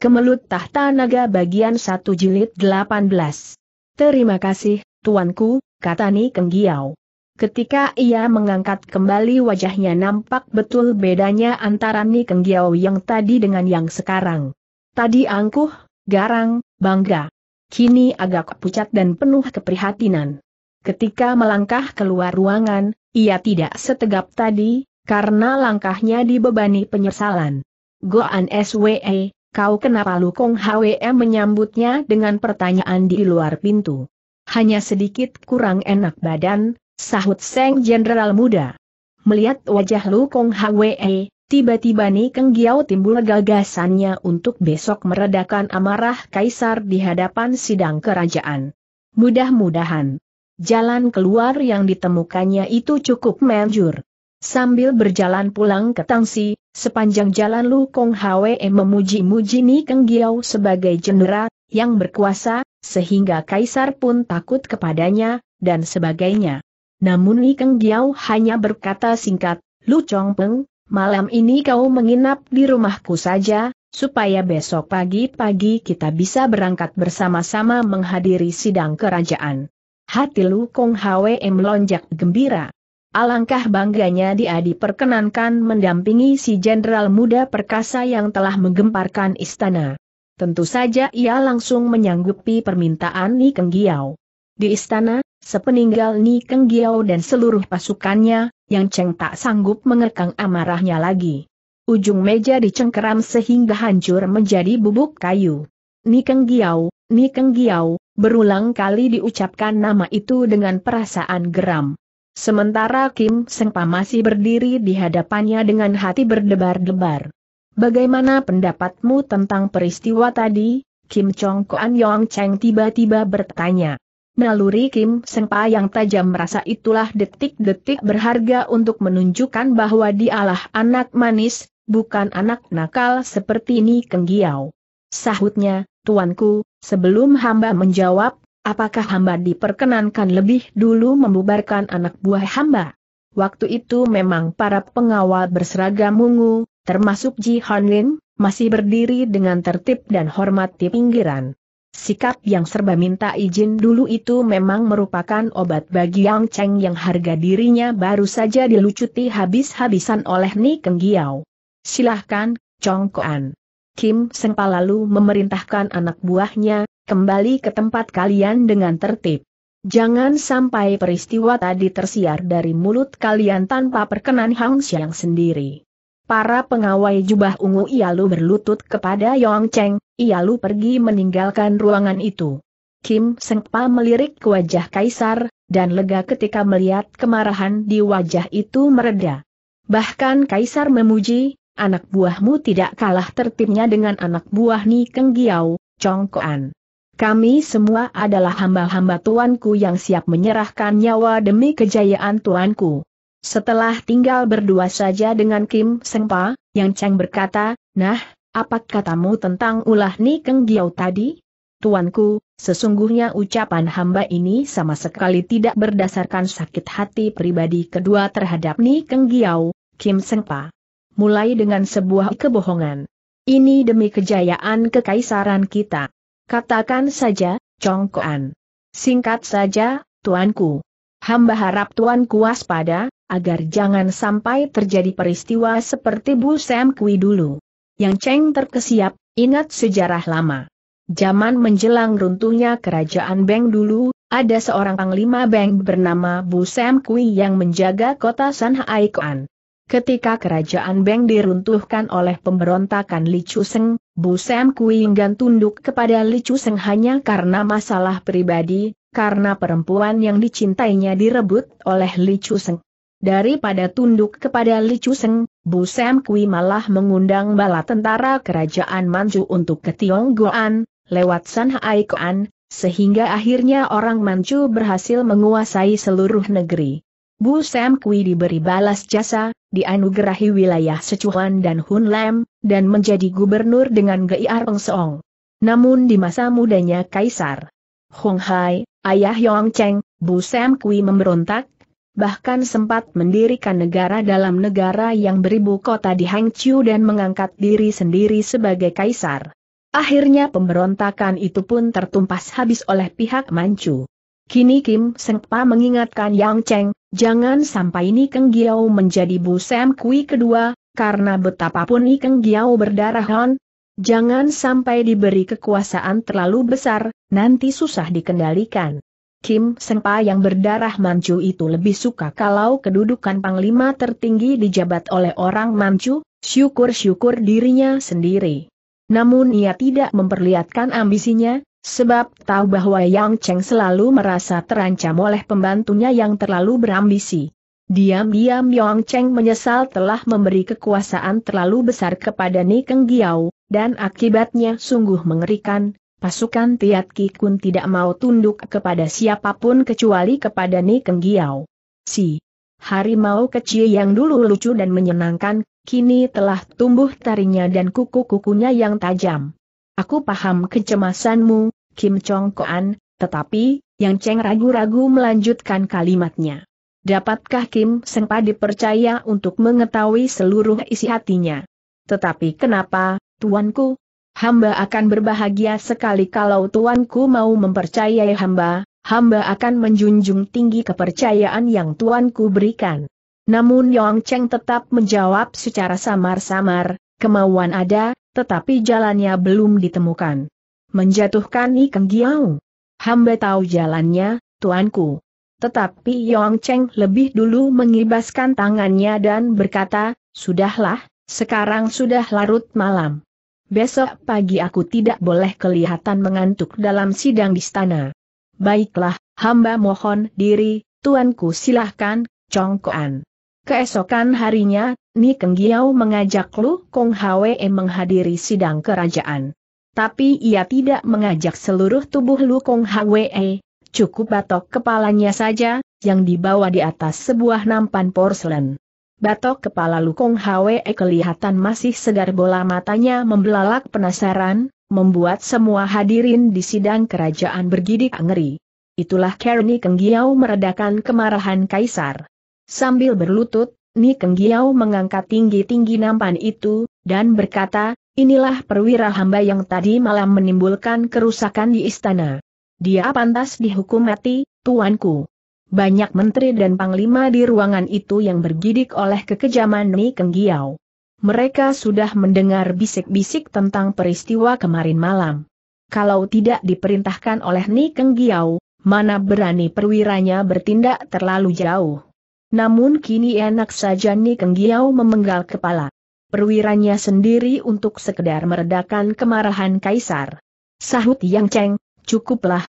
Kemelut Tahta Naga bagian 1 jilid 18. Terima kasih, tuanku, kata Ni Kenggiao. Ketika ia mengangkat kembali wajahnya nampak betul bedanya antara Ni Kenggiao yang tadi dengan yang sekarang. Tadi angkuh, garang, bangga. Kini agak pucat dan penuh keprihatinan. Ketika melangkah keluar ruangan, ia tidak setegap tadi, karena langkahnya dibebani penyesalan. Goan SWE, kau kenapa Lu Lukong HWE menyambutnya dengan pertanyaan di luar pintu. Hanya sedikit kurang enak badan, sahut Seng Jenderal Muda. Melihat wajah Lu Lukong HWE, tiba-tiba Ni Keng Giau timbul gagasannya untuk besok meredakan amarah Kaisar di hadapan sidang kerajaan. Mudah-mudahan, jalan keluar yang ditemukannya itu cukup manjur. Sambil berjalan pulang ke Tangsi, Sepanjang jalan Lu Kong Hwe memuji-muji Ni Keng Giao sebagai jenderal yang berkuasa, sehingga kaisar pun takut kepadanya, dan sebagainya. Namun Ni Keng Giao hanya berkata singkat, Lu Chong Peng, malam ini kau menginap di rumahku saja, supaya besok pagi-pagi kita bisa berangkat bersama-sama menghadiri sidang kerajaan. Hati Lu Kong Hwe melonjak gembira. Alangkah bangganya dia diperkenankan mendampingi si jenderal muda perkasa yang telah menggemparkan istana. Tentu saja ia langsung menyanggupi permintaan Ni Keng Giau. Di istana, sepeninggal Ni Keng Giau dan seluruh pasukannya, yang Cheng tak sanggup mengekang amarahnya lagi. Ujung meja dicengkeram sehingga hancur menjadi bubuk kayu. Ni Keng Giau, Ni Keng Giau, berulang kali diucapkan nama itu dengan perasaan geram. Sementara Kim Sengpa masih berdiri di hadapannya dengan hati berdebar-debar. Bagaimana pendapatmu tentang peristiwa tadi? Kim Chong Kuan Yong Cheng tiba-tiba bertanya. Naluri Kim Sengpa yang tajam merasa itulah detik-detik berharga untuk menunjukkan bahwa dialah anak manis, bukan anak nakal seperti ini Kenggiao. Sahutnya, tuanku, sebelum hamba menjawab, apakah hamba diperkenankan lebih dulu membubarkan anak buah hamba? Waktu itu memang para pengawal berseragam ungu, termasuk Ji Hanlin, masih berdiri dengan tertib dan hormat di pinggiran. Sikap yang serba minta izin dulu itu memang merupakan obat bagi Yang Cheng yang harga dirinya baru saja dilucuti habis-habisan oleh Ni Keng Giao. Silahkan, Chong Koan. Kim Sengpa lalu memerintahkan anak buahnya, kembali ke tempat kalian dengan tertib. Jangan sampai peristiwa tadi tersiar dari mulut kalian tanpa perkenan Hang Xiang sendiri. Para pengawai jubah ungu Ialu berlutut kepada Yong Cheng, Ialu pergi meninggalkan ruangan itu. Kim Sengpa melirik ke wajah Kaisar, dan lega ketika melihat kemarahan di wajah itu mereda. Bahkan Kaisar memuji, anak buahmu tidak kalah tertibnya dengan anak buah Ni Keng Giao, Chong Koan. Kami semua adalah hamba-hamba tuanku yang siap menyerahkan nyawa demi kejayaan tuanku. Setelah tinggal berdua saja dengan Kim Sengpa, Yang Chang berkata, Nah, apa katamu tentang ulah Ni Keng tadi? Tuanku, sesungguhnya ucapan hamba ini sama sekali tidak berdasarkan sakit hati pribadi kedua terhadap Ni Keng Kim Sengpa. Mulai dengan sebuah kebohongan. Ini demi kejayaan kekaisaran kita. Katakan saja, Congkoan. Singkat saja, Tuanku. Hamba harap Tuanku waspada, agar jangan sampai terjadi peristiwa seperti Bu Sam Kui dulu. Yang Cheng terkesiap, ingat sejarah lama. Zaman menjelang runtuhnya kerajaan Beng dulu, ada seorang panglima Beng bernama Bu Sam Kui yang menjaga kota Sanhaikoan. Ketika kerajaan Beng diruntuhkan oleh pemberontakan Li Chuseng, Bu Sam Kuinggan tunduk kepada Li Chuseng hanya karena masalah pribadi, karena perempuan yang dicintainya direbut oleh Li Chuseng. Daripada tunduk kepada Li Chuseng, Bu Sam Kui malah mengundang bala tentara kerajaan Manchu untuk ke Tionggoan, lewat Sanhai sehingga akhirnya orang Manchu berhasil menguasai seluruh negeri. Bu Sam Kui diberi balas jasa, dianugerahi wilayah Sichuan dan Hunlam, dan menjadi gubernur dengan Geiar Ong Seong. Namun di masa mudanya Kaisar Hong Hai, ayah Yong Cheng, Bu Sam Kui memberontak, bahkan sempat mendirikan negara dalam negara yang beribu kota di Hangzhou dan mengangkat diri sendiri sebagai kaisar. Akhirnya pemberontakan itu pun tertumpas habis oleh pihak Manchu. Kini Kim Sengpa mengingatkan Yang Cheng, jangan sampai Nikeng Giao menjadi Bu Sam Kui kedua, karena betapapun Nikeng Giao berdarah Hon, jangan sampai diberi kekuasaan terlalu besar, nanti susah dikendalikan. Kim Sengpa yang berdarah Manchu itu lebih suka kalau kedudukan panglima tertinggi dijabat oleh orang Manchu, syukur-syukur dirinya sendiri. Namun ia tidak memperlihatkan ambisinya, Sebab tahu bahwa Yang Cheng selalu merasa terancam oleh pembantunya yang terlalu berambisi. Diam-diam Yang Cheng menyesal telah memberi kekuasaan terlalu besar kepada Nikeng Giao, dan akibatnya sungguh mengerikan, pasukan Tiat Ki Kun tidak mau tunduk kepada siapapun kecuali kepada Nikeng Giao. Si harimau kecil yang dulu lucu dan menyenangkan, kini telah tumbuh tarinya dan kuku-kukunya yang tajam. Aku paham kecemasanmu, Kim Chong Koan, tetapi, Yang Cheng ragu-ragu melanjutkan kalimatnya. Dapatkah Kim Sengpa dipercaya untuk mengetahui seluruh isi hatinya? Tetapi kenapa, tuanku? Hamba akan berbahagia sekali kalau tuanku mau mempercayai hamba, hamba akan menjunjung tinggi kepercayaan yang tuanku berikan. Namun Yong Cheng tetap menjawab secara samar-samar, kemauan ada, tetapi jalannya belum ditemukan. Menjatuhkan ikan Giau. Hamba tahu jalannya, tuanku. Tetapi Yong Cheng lebih dulu mengibaskan tangannya dan berkata, Sudahlah, sekarang sudah larut malam. Besok pagi aku tidak boleh kelihatan mengantuk dalam sidang di istana. Baiklah, hamba mohon diri, tuanku silahkan, Congkoan. Keesokan harinya, Ni Keng Giau mengajak Lu Kong Hwe menghadiri sidang kerajaan. Tapi ia tidak mengajak seluruh tubuh Lu Kong Hwe, e, cukup batok kepalanya saja, yang dibawa di atas sebuah nampan porselen. Batok kepala Lu Kong Hwe e kelihatan masih segar bola matanya membelalak penasaran, membuat semua hadirin di sidang kerajaan bergidik ngeri. Itulah Kerni Kenggiau meredakan kemarahan Kaisar. Sambil berlutut, Ni Kenggiao mengangkat tinggi-tinggi nampan itu, dan berkata, inilah perwira hamba yang tadi malam menimbulkan kerusakan di istana. Dia pantas dihukum mati, tuanku. Banyak menteri dan panglima di ruangan itu yang bergidik oleh kekejaman Ni Kenggiao. Mereka sudah mendengar bisik-bisik tentang peristiwa kemarin malam. Kalau tidak diperintahkan oleh Ni Kenggiao, mana berani perwiranya bertindak terlalu jauh. Namun kini enak saja Nik Enggiau memenggal kepala. Perwiranya sendiri untuk sekedar meredakan kemarahan kaisar. Sahut Yang Cheng, cukuplah,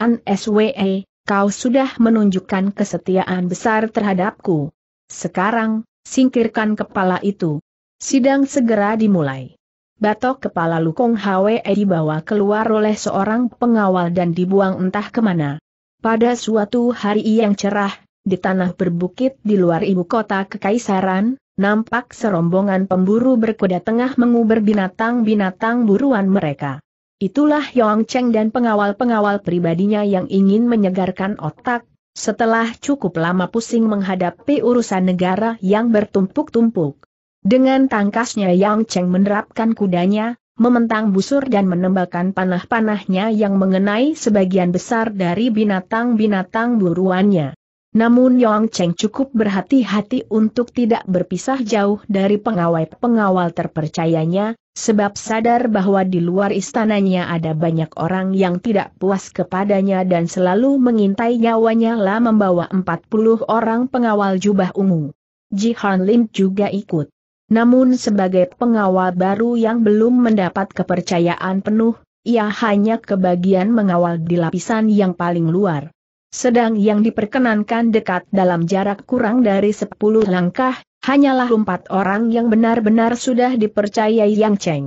An SWE, kau sudah menunjukkan kesetiaan besar terhadapku. Sekarang, singkirkan kepala itu. Sidang segera dimulai. Batok kepala Lukong Hwe e dibawa keluar oleh seorang pengawal dan dibuang entah kemana. Pada suatu hari yang cerah, di tanah berbukit di luar ibu kota kekaisaran, nampak serombongan pemburu berkuda tengah menguber binatang-binatang buruan mereka. Itulah Yong Cheng dan pengawal-pengawal pribadinya yang ingin menyegarkan otak, setelah cukup lama pusing menghadapi urusan negara yang bertumpuk-tumpuk. Dengan tangkasnya Yang Cheng menerapkan kudanya, mementang busur dan menembakkan panah-panahnya yang mengenai sebagian besar dari binatang-binatang buruannya. Namun Yong Cheng cukup berhati-hati untuk tidak berpisah jauh dari pengawal-pengawal terpercayanya, sebab sadar bahwa di luar istananya ada banyak orang yang tidak puas kepadanya dan selalu mengintai nyawanya lah membawa 40 orang pengawal jubah ungu. Ji Han Lim juga ikut. Namun sebagai pengawal baru yang belum mendapat kepercayaan penuh, ia hanya kebagian mengawal di lapisan yang paling luar. Sedang yang diperkenankan dekat dalam jarak kurang dari 10 langkah, hanyalah empat orang yang benar-benar sudah dipercayai Yang Cheng.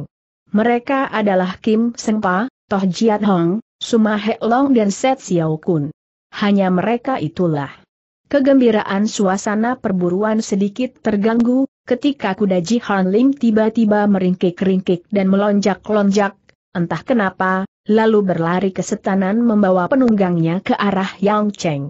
Mereka adalah Kim Sengpa, Toh Jiat Hong, Suma Hek Long dan Set Xiao Kun. Hanya mereka itulah. Kegembiraan suasana perburuan sedikit terganggu, ketika kuda Ji Han Ling tiba-tiba meringkik-ringkik dan melonjak-lonjak, entah kenapa, lalu berlari ke setanan membawa penunggangnya ke arah Yang Cheng.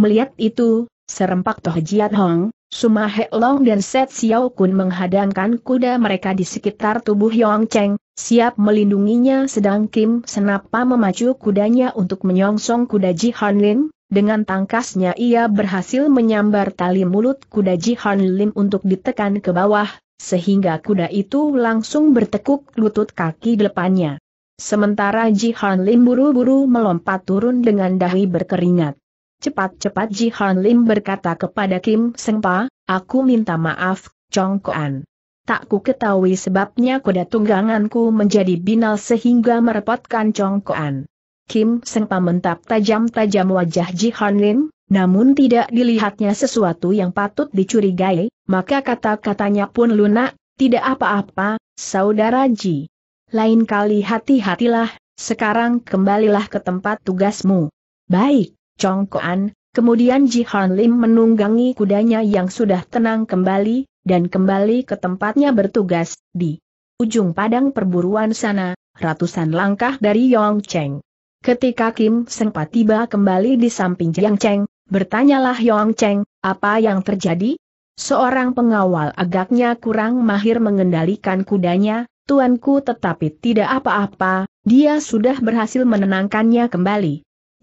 Melihat itu, serempak Toh Jiat Hong, Suma He Long dan Set Xiao Kun menghadangkan kuda mereka di sekitar tubuh Yang Cheng, siap melindunginya sedang Kim Senapa memacu kudanya untuk menyongsong kuda Ji Han Lin. dengan tangkasnya ia berhasil menyambar tali mulut kuda Ji Han Lin untuk ditekan ke bawah, sehingga kuda itu langsung bertekuk lutut kaki depannya. Sementara Ji Han Lim buru-buru melompat turun dengan dahi berkeringat. Cepat-cepat Ji Han Lim berkata kepada Kim Seng aku minta maaf, Chong Koan. Tak ku ketahui sebabnya kuda tungganganku menjadi binal sehingga merepotkan Chong Koan. Kim Seng Pa mentap tajam-tajam wajah Ji Han Lim, namun tidak dilihatnya sesuatu yang patut dicurigai, maka kata-katanya pun lunak, tidak apa-apa, saudara Ji lain kali hati-hatilah, sekarang kembalilah ke tempat tugasmu. Baik, Congkoan, kemudian Ji Han Lim menunggangi kudanya yang sudah tenang kembali, dan kembali ke tempatnya bertugas, di ujung padang perburuan sana, ratusan langkah dari Yong Cheng. Ketika Kim sempat tiba kembali di samping Cheng, bertanyalah Yong Cheng, apa yang terjadi? Seorang pengawal agaknya kurang mahir mengendalikan kudanya, tuanku tetapi tidak apa-apa, dia sudah berhasil menenangkannya kembali.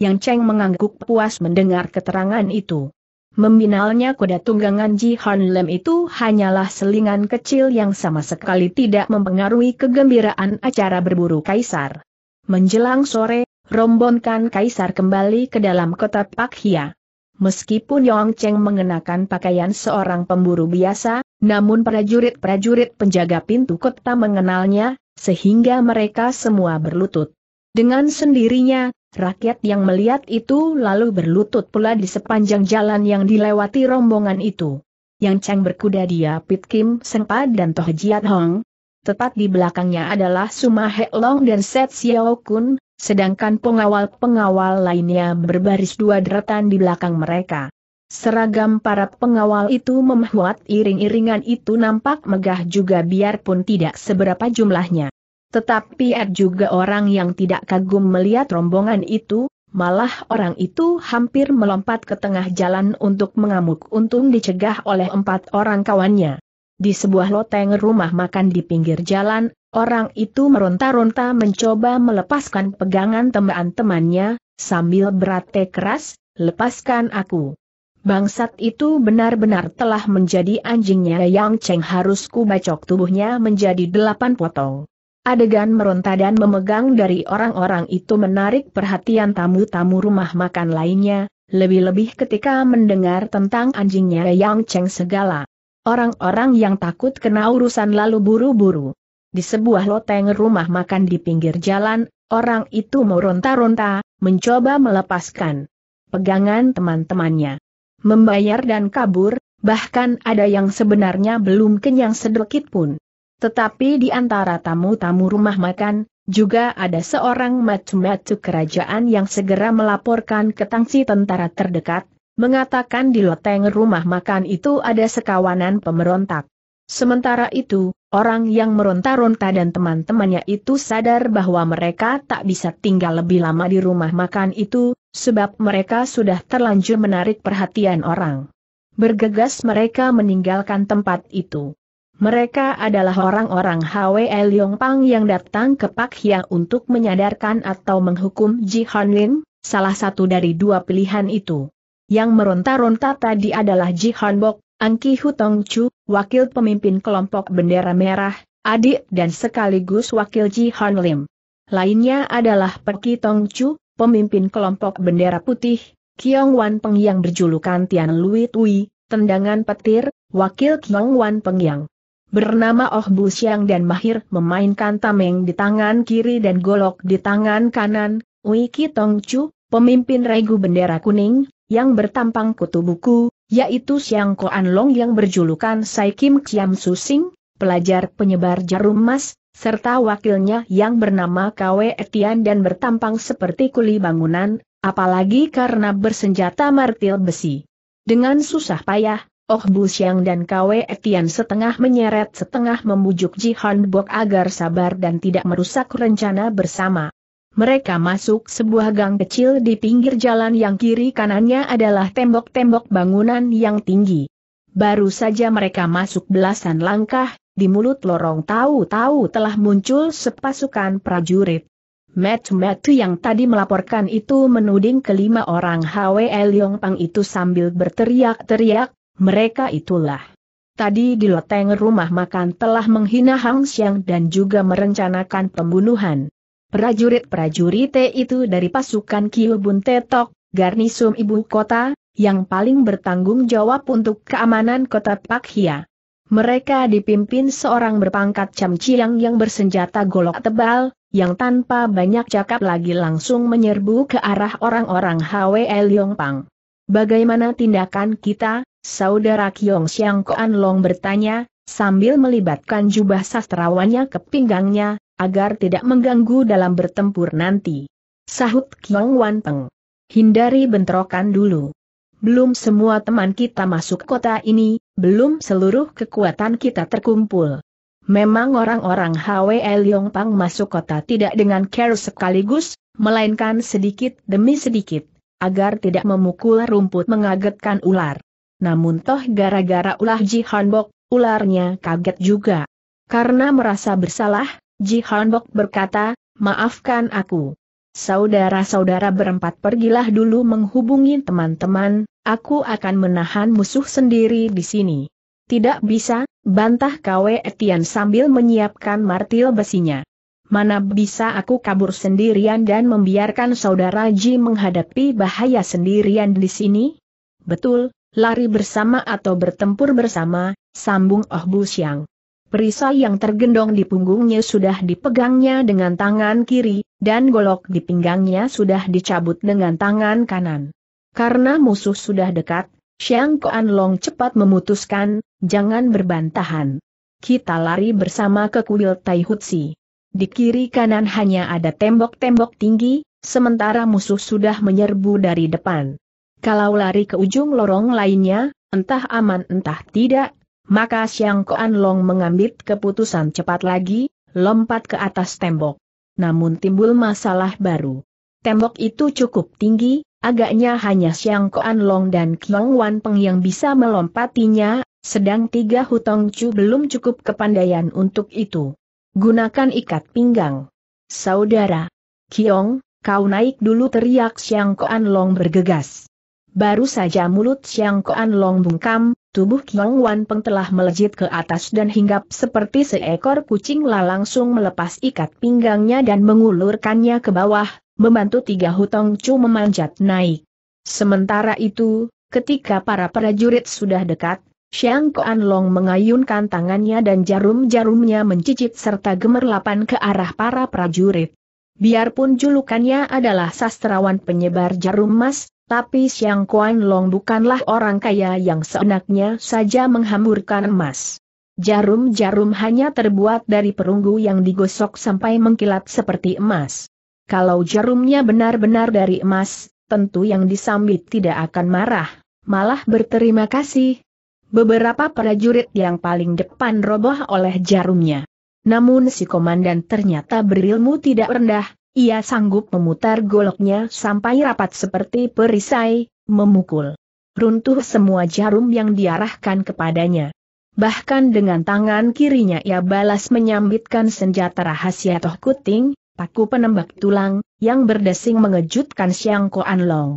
Yang Cheng mengangguk puas mendengar keterangan itu. Membinalnya kuda tunggangan Ji Han Lem itu hanyalah selingan kecil yang sama sekali tidak mempengaruhi kegembiraan acara berburu kaisar. Menjelang sore, rombongan kaisar kembali ke dalam kota Pakhia. Meskipun Yong Cheng mengenakan pakaian seorang pemburu biasa, namun prajurit-prajurit penjaga pintu kota mengenalnya, sehingga mereka semua berlutut. Dengan sendirinya, rakyat yang melihat itu lalu berlutut pula di sepanjang jalan yang dilewati rombongan itu. Yang Cheng berkuda dia Pit Kim Sengpa dan Toh Jiat Hong. Tepat di belakangnya adalah Suma Hek Long dan Set Xiao Kun, sedangkan pengawal-pengawal lainnya berbaris dua deretan di belakang mereka. Seragam para pengawal itu memuat iring-iringan itu nampak megah juga biarpun tidak seberapa jumlahnya. Tetapi ada juga orang yang tidak kagum melihat rombongan itu, malah orang itu hampir melompat ke tengah jalan untuk mengamuk untung dicegah oleh empat orang kawannya. Di sebuah loteng rumah makan di pinggir jalan, orang itu meronta-ronta mencoba melepaskan pegangan teman-temannya, sambil berate keras, lepaskan aku. Bangsat itu benar-benar telah menjadi anjingnya yang Cheng harus kubacok tubuhnya menjadi delapan potong. Adegan meronta dan memegang dari orang-orang itu menarik perhatian tamu-tamu rumah makan lainnya, lebih-lebih ketika mendengar tentang anjingnya yang Cheng segala. Orang-orang yang takut kena urusan lalu buru-buru. Di sebuah loteng rumah makan di pinggir jalan, orang itu meronta-ronta, mencoba melepaskan pegangan teman-temannya membayar dan kabur, bahkan ada yang sebenarnya belum kenyang sedikit pun. Tetapi di antara tamu-tamu rumah makan, juga ada seorang macu-macu kerajaan yang segera melaporkan ke tangsi tentara terdekat, mengatakan di loteng rumah makan itu ada sekawanan pemberontak. Sementara itu, orang yang meronta-ronta dan teman-temannya itu sadar bahwa mereka tak bisa tinggal lebih lama di rumah makan itu, sebab mereka sudah terlanjur menarik perhatian orang. Bergegas mereka meninggalkan tempat itu. Mereka adalah orang-orang Yong Pang yang datang ke Pak Hia untuk menyadarkan atau menghukum Ji Han Lin, salah satu dari dua pilihan itu. Yang meronta-ronta tadi adalah Ji Han Bok, Angki Hutong Chu, wakil pemimpin kelompok bendera merah, adik dan sekaligus wakil Ji Han Lim. Lainnya adalah Peki Tong Chu, pemimpin kelompok bendera putih, Kiong Wan Peng yang berjulukan Tian Lui Tui, tendangan petir, wakil Kiong Wan Peng yang bernama Oh Bu Siang dan Mahir memainkan tameng di tangan kiri dan golok di tangan kanan, Wiki Tong Chu, pemimpin regu bendera kuning, yang bertampang kutu buku, yaitu Siang Koan Long yang berjulukan Sai Kim Chiam sing pelajar penyebar jarum emas, serta wakilnya yang bernama Kwe Etian dan bertampang seperti kuli bangunan, apalagi karena bersenjata martil besi. Dengan susah payah, Oh Bu siang dan Kwe Etian setengah menyeret setengah membujuk Ji Han Bok agar sabar dan tidak merusak rencana bersama mereka masuk sebuah gang kecil di pinggir jalan yang kiri kanannya adalah tembok-tembok bangunan yang tinggi. Baru saja mereka masuk belasan langkah, di mulut lorong tahu-tahu telah muncul sepasukan prajurit. Met Met yang tadi melaporkan itu menuding kelima orang Hwe Yong Pang itu sambil berteriak-teriak, mereka itulah. Tadi di loteng rumah makan telah menghina Hang Xiang dan juga merencanakan pembunuhan. Prajurit-prajurit itu dari pasukan Kiubun Tetok, garnisum ibu kota, yang paling bertanggung jawab untuk keamanan kota Pakhia. Mereka dipimpin seorang berpangkat camciang yang bersenjata golok tebal, yang tanpa banyak cakap lagi langsung menyerbu ke arah orang-orang HWL Pang. Bagaimana tindakan kita, saudara Kiong Siang Koan Long bertanya, sambil melibatkan jubah sastrawannya ke pinggangnya, agar tidak mengganggu dalam bertempur nanti. Sahut Kiong Wan Peng. Hindari bentrokan dulu. Belum semua teman kita masuk kota ini, belum seluruh kekuatan kita terkumpul. Memang orang-orang HWE Leong Pang masuk kota tidak dengan care sekaligus, melainkan sedikit demi sedikit, agar tidak memukul rumput mengagetkan ular. Namun toh gara-gara ulah Ji Hanbok, ularnya kaget juga. Karena merasa bersalah, Ji Hanbok berkata, maafkan aku. Saudara-saudara berempat pergilah dulu menghubungi teman-teman, aku akan menahan musuh sendiri di sini. Tidak bisa, bantah Kwe Etian sambil menyiapkan martil besinya. Mana bisa aku kabur sendirian dan membiarkan saudara Ji menghadapi bahaya sendirian di sini? Betul, lari bersama atau bertempur bersama, sambung Oh Bu Siang. Perisai yang tergendong di punggungnya sudah dipegangnya dengan tangan kiri, dan golok di pinggangnya sudah dicabut dengan tangan kanan. Karena musuh sudah dekat, Xiang Kuan Long cepat memutuskan, jangan berbantahan. Kita lari bersama ke kuil Tai Hutsi. Di kiri kanan hanya ada tembok-tembok tinggi, sementara musuh sudah menyerbu dari depan. Kalau lari ke ujung lorong lainnya, entah aman entah tidak, maka Siang Koan Long mengambil keputusan cepat lagi, lompat ke atas tembok. Namun timbul masalah baru. Tembok itu cukup tinggi, agaknya hanya Siang Koan Long dan Kiong Wan Peng yang bisa melompatinya, sedang tiga Hutong cu belum cukup kepandaian untuk itu. Gunakan ikat pinggang. Saudara. Kiong, kau naik dulu teriak Siang Koan Long bergegas. Baru saja mulut Siang Koan Long bungkam, Tubuh Kiong Wan Peng telah melejit ke atas dan hinggap seperti seekor kucing la langsung melepas ikat pinggangnya dan mengulurkannya ke bawah, membantu tiga hutong cu memanjat naik. Sementara itu, ketika para prajurit sudah dekat, Xiang Kuan Long mengayunkan tangannya dan jarum-jarumnya mencicit serta gemerlapan ke arah para prajurit. Biarpun julukannya adalah sastrawan penyebar jarum emas, tapi siang Kuan Long bukanlah orang kaya yang seenaknya saja menghamburkan emas. Jarum-jarum hanya terbuat dari perunggu yang digosok sampai mengkilat seperti emas. Kalau jarumnya benar-benar dari emas, tentu yang disambit tidak akan marah, malah berterima kasih. Beberapa prajurit yang paling depan roboh oleh jarumnya. Namun si komandan ternyata berilmu tidak rendah, ia sanggup memutar goloknya sampai rapat seperti perisai, memukul. Runtuh semua jarum yang diarahkan kepadanya. Bahkan dengan tangan kirinya ia balas menyambitkan senjata rahasia Toh Kuting, paku penembak tulang, yang berdesing mengejutkan Ko Koan Long.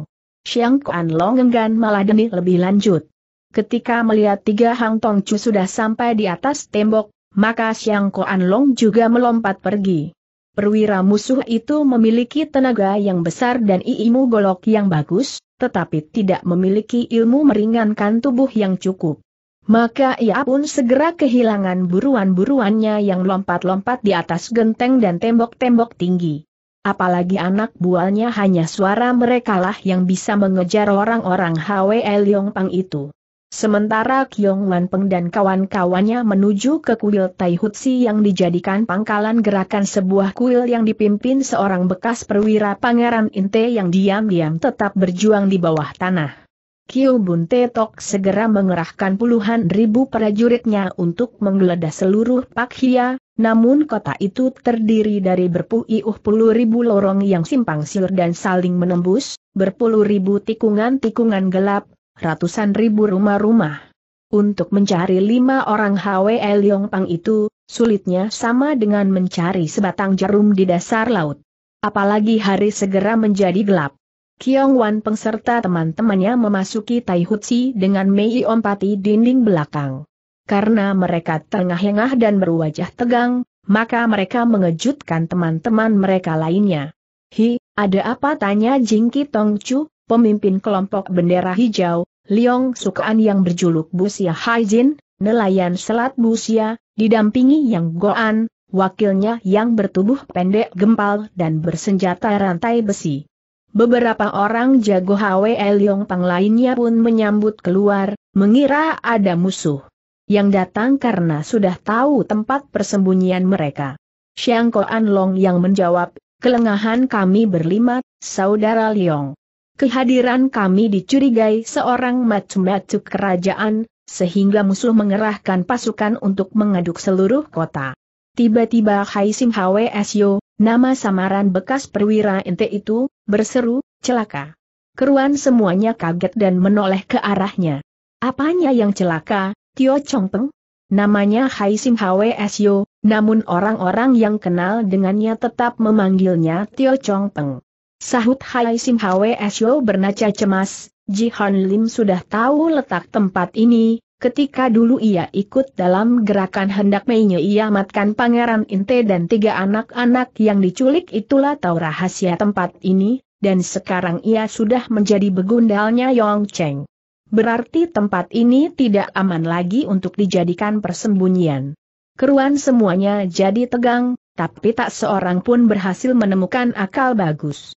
Ko Koan Long enggan malah demi lebih lanjut. Ketika melihat tiga Hang Tong Chu sudah sampai di atas tembok, maka Ko Koan Long juga melompat pergi. Perwira musuh itu memiliki tenaga yang besar dan ilmu golok yang bagus, tetapi tidak memiliki ilmu meringankan tubuh yang cukup. Maka ia pun segera kehilangan buruan-buruannya yang lompat-lompat di atas genteng dan tembok-tembok tinggi. Apalagi anak buahnya hanya suara merekalah yang bisa mengejar orang-orang Hwe Leong Pang itu. Sementara Kyong Lan Peng dan kawan-kawannya menuju ke kuil Taihutsi yang dijadikan pangkalan gerakan sebuah kuil yang dipimpin seorang bekas perwira Pangeran Inte yang diam-diam tetap berjuang di bawah tanah. Kiu Bun Tetok segera mengerahkan puluhan ribu prajuritnya untuk menggeledah seluruh Pak Hia, namun kota itu terdiri dari berpuluh puluh ribu lorong yang simpang siur dan saling menembus, berpuluh ribu tikungan-tikungan gelap, ratusan ribu rumah-rumah. Untuk mencari lima orang HWL Pang itu, sulitnya sama dengan mencari sebatang jarum di dasar laut. Apalagi hari segera menjadi gelap. Kiong Wan Peng serta teman-temannya memasuki Tai Hutsi dengan Mei Ompati dinding belakang. Karena mereka tengah hengah dan berwajah tegang, maka mereka mengejutkan teman-teman mereka lainnya. Hi, ada apa tanya Jingki Chu, pemimpin kelompok bendera hijau, Liong Sukan yang berjuluk Busia Haijin, nelayan selat Busia, didampingi Yang Goan, wakilnya yang bertubuh pendek gempal dan bersenjata rantai besi. Beberapa orang jago Hwe Liong Pang lainnya pun menyambut keluar, mengira ada musuh yang datang karena sudah tahu tempat persembunyian mereka. Xiang Koan Long yang menjawab, kelengahan kami berlima, saudara Liong kehadiran kami dicurigai seorang macam-macam kerajaan, sehingga musuh mengerahkan pasukan untuk mengaduk seluruh kota. Tiba-tiba Hai Haisim Hwsyo, nama samaran bekas perwira ente itu, berseru, celaka. Keruan semuanya kaget dan menoleh ke arahnya. Apanya yang celaka, Tio Chong Peng? Namanya Hai Haisim Hwsyo, namun orang-orang yang kenal dengannya tetap memanggilnya Tio Chong Peng. Sahut Hai Sim Hwe bernaca cemas, Ji Han Lim sudah tahu letak tempat ini, ketika dulu ia ikut dalam gerakan hendak ia amatkan Pangeran Inte dan tiga anak-anak yang diculik itulah tahu rahasia tempat ini, dan sekarang ia sudah menjadi begundalnya Yong Cheng. Berarti tempat ini tidak aman lagi untuk dijadikan persembunyian. Keruan semuanya jadi tegang, tapi tak seorang pun berhasil menemukan akal bagus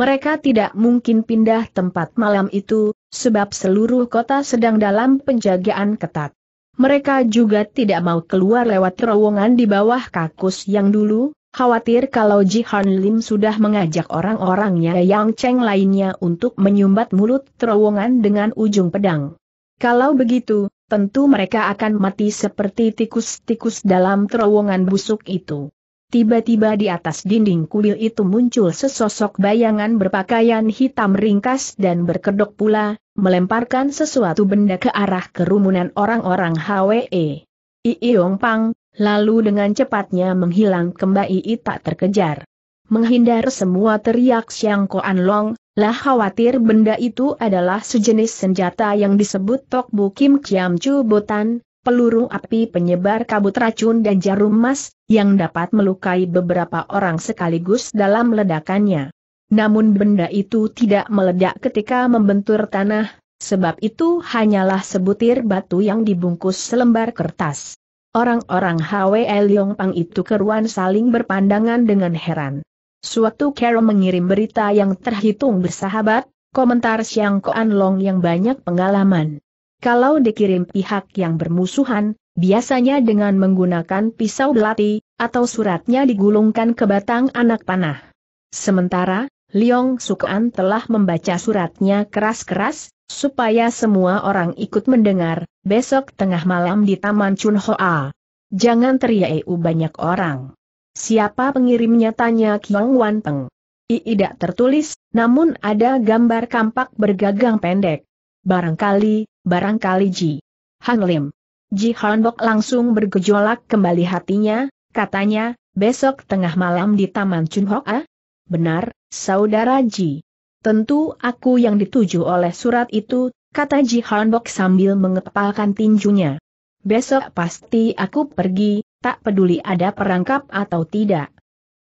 mereka tidak mungkin pindah tempat malam itu, sebab seluruh kota sedang dalam penjagaan ketat. Mereka juga tidak mau keluar lewat terowongan di bawah kakus yang dulu, khawatir kalau Ji Jihan Lim sudah mengajak orang-orangnya yang ceng lainnya untuk menyumbat mulut terowongan dengan ujung pedang. Kalau begitu, tentu mereka akan mati seperti tikus-tikus dalam terowongan busuk itu. Tiba-tiba di atas dinding kuil itu muncul sesosok bayangan berpakaian hitam ringkas dan berkedok pula, melemparkan sesuatu benda ke arah kerumunan orang-orang HWE. Iiong Pang, lalu dengan cepatnya menghilang kembali tak terkejar. Menghindar semua teriak Siang Koan Long, lah khawatir benda itu adalah sejenis senjata yang disebut Tok Bu Kim Kiam Chu Botan, peluru api penyebar kabut racun dan jarum emas, yang dapat melukai beberapa orang sekaligus dalam ledakannya. Namun benda itu tidak meledak ketika membentur tanah, sebab itu hanyalah sebutir batu yang dibungkus selembar kertas. Orang-orang HWL Pang itu keruan saling berpandangan dengan heran. Suatu Carol mengirim berita yang terhitung bersahabat, komentar Xiang Koan Long yang banyak pengalaman. Kalau dikirim pihak yang bermusuhan, biasanya dengan menggunakan pisau belati, atau suratnya digulungkan ke batang anak panah. Sementara, Liong Sukan telah membaca suratnya keras-keras, supaya semua orang ikut mendengar, besok tengah malam di Taman Chun Hoa. Jangan teriak banyak orang. Siapa pengirimnya tanya Kiong Wan Peng. Tidak tertulis, namun ada gambar kampak bergagang pendek. Barangkali, barangkali Ji. Han Lim. Ji Hanbok langsung bergejolak kembali hatinya, katanya, besok tengah malam di Taman Chun a? Ah? Benar, Saudara Ji. Tentu aku yang dituju oleh surat itu, kata Ji Hanbok sambil mengepalkan tinjunya. Besok pasti aku pergi, tak peduli ada perangkap atau tidak.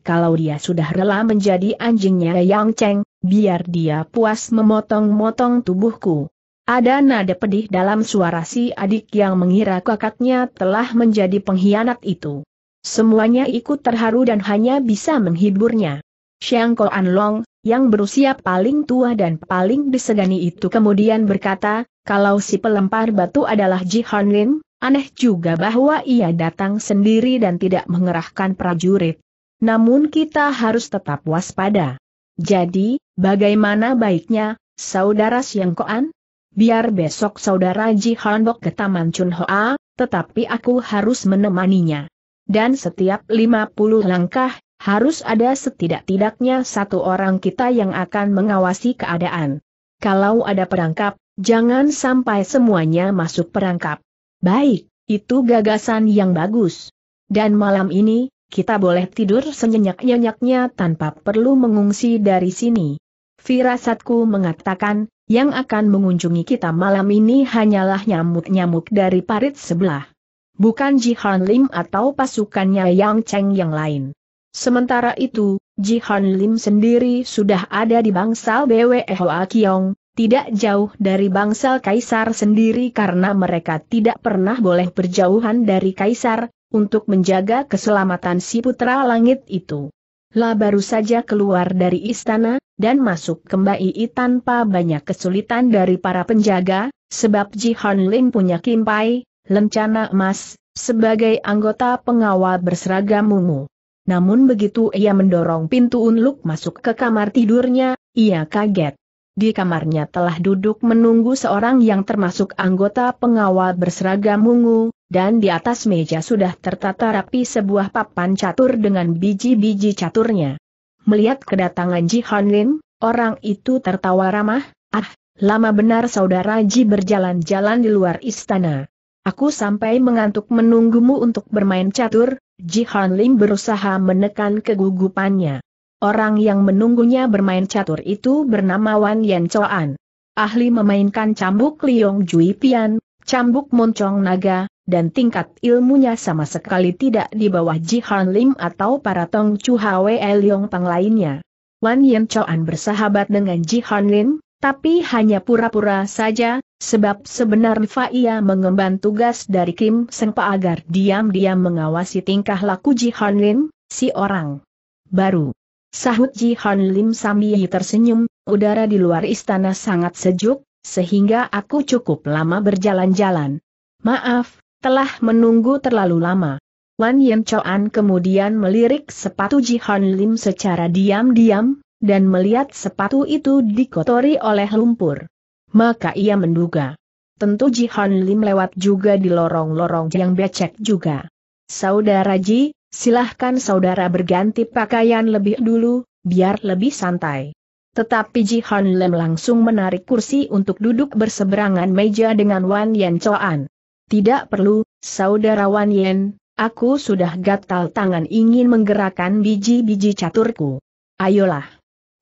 Kalau dia sudah rela menjadi anjingnya Yang Cheng, biar dia puas memotong-motong tubuhku. Ada nada pedih dalam suara si adik yang mengira kakaknya telah menjadi pengkhianat itu. Semuanya ikut terharu dan hanya bisa menghiburnya. Xiang Ko Long, yang berusia paling tua dan paling disegani itu kemudian berkata, kalau si pelempar batu adalah Ji Han Lin, aneh juga bahwa ia datang sendiri dan tidak mengerahkan prajurit. Namun kita harus tetap waspada. Jadi, bagaimana baiknya, Saudara Siang Koan? biar besok saudara Ji Hanbok ke Taman Chun Hoa, tetapi aku harus menemaninya. Dan setiap 50 langkah, harus ada setidak-tidaknya satu orang kita yang akan mengawasi keadaan. Kalau ada perangkap, jangan sampai semuanya masuk perangkap. Baik, itu gagasan yang bagus. Dan malam ini, kita boleh tidur senyenyak-nyenyaknya tanpa perlu mengungsi dari sini. Firasatku mengatakan, yang akan mengunjungi kita malam ini hanyalah nyamuk-nyamuk dari parit sebelah. Bukan Ji Han Lim atau pasukannya Yang Cheng yang lain. Sementara itu, Ji Han Lim sendiri sudah ada di bangsal BWE Hoa Kiong, tidak jauh dari bangsal kaisar sendiri karena mereka tidak pernah boleh berjauhan dari kaisar, untuk menjaga keselamatan si putra langit itu. La baru saja keluar dari istana, dan masuk kembali tanpa banyak kesulitan dari para penjaga, sebab Ji Han Lim punya kimpai, lencana emas, sebagai anggota pengawal berseragam ungu. Namun begitu ia mendorong pintu unluk masuk ke kamar tidurnya, ia kaget. Di kamarnya telah duduk menunggu seorang yang termasuk anggota pengawal berseragam mungu, dan di atas meja sudah tertata rapi sebuah papan catur dengan biji-biji caturnya. Melihat kedatangan Ji Han Lin, orang itu tertawa ramah, ah, lama benar saudara Ji berjalan-jalan di luar istana. Aku sampai mengantuk menunggumu untuk bermain catur, Ji Han Lin berusaha menekan kegugupannya. Orang yang menunggunya bermain catur itu bernama Wan Yan Choan. Ahli memainkan cambuk Liong Jui Pian, cambuk moncong naga, dan tingkat ilmunya sama sekali tidak di bawah Ji Han Lim atau para Tong Chu Hwe Leong Pang lainnya. Wan Yen Choan bersahabat dengan Ji Han Lim, tapi hanya pura-pura saja, sebab sebenarnya ia mengemban tugas dari Kim Seng Pa agar diam-diam mengawasi tingkah laku Ji Han Lim, si orang baru. Sahut Ji Han Lim sambil tersenyum, udara di luar istana sangat sejuk, sehingga aku cukup lama berjalan-jalan. Maaf, telah menunggu terlalu lama. Wan Yen Choan kemudian melirik sepatu Ji Han Lim secara diam-diam, dan melihat sepatu itu dikotori oleh lumpur. Maka ia menduga. Tentu Ji Han Lim lewat juga di lorong-lorong yang becek juga. Saudara Ji, silahkan saudara berganti pakaian lebih dulu, biar lebih santai. Tetapi Ji Han Lim langsung menarik kursi untuk duduk berseberangan meja dengan Wan Yen Choan. Tidak perlu, saudara Wan Yen, aku sudah gatal tangan ingin menggerakkan biji-biji caturku. Ayolah.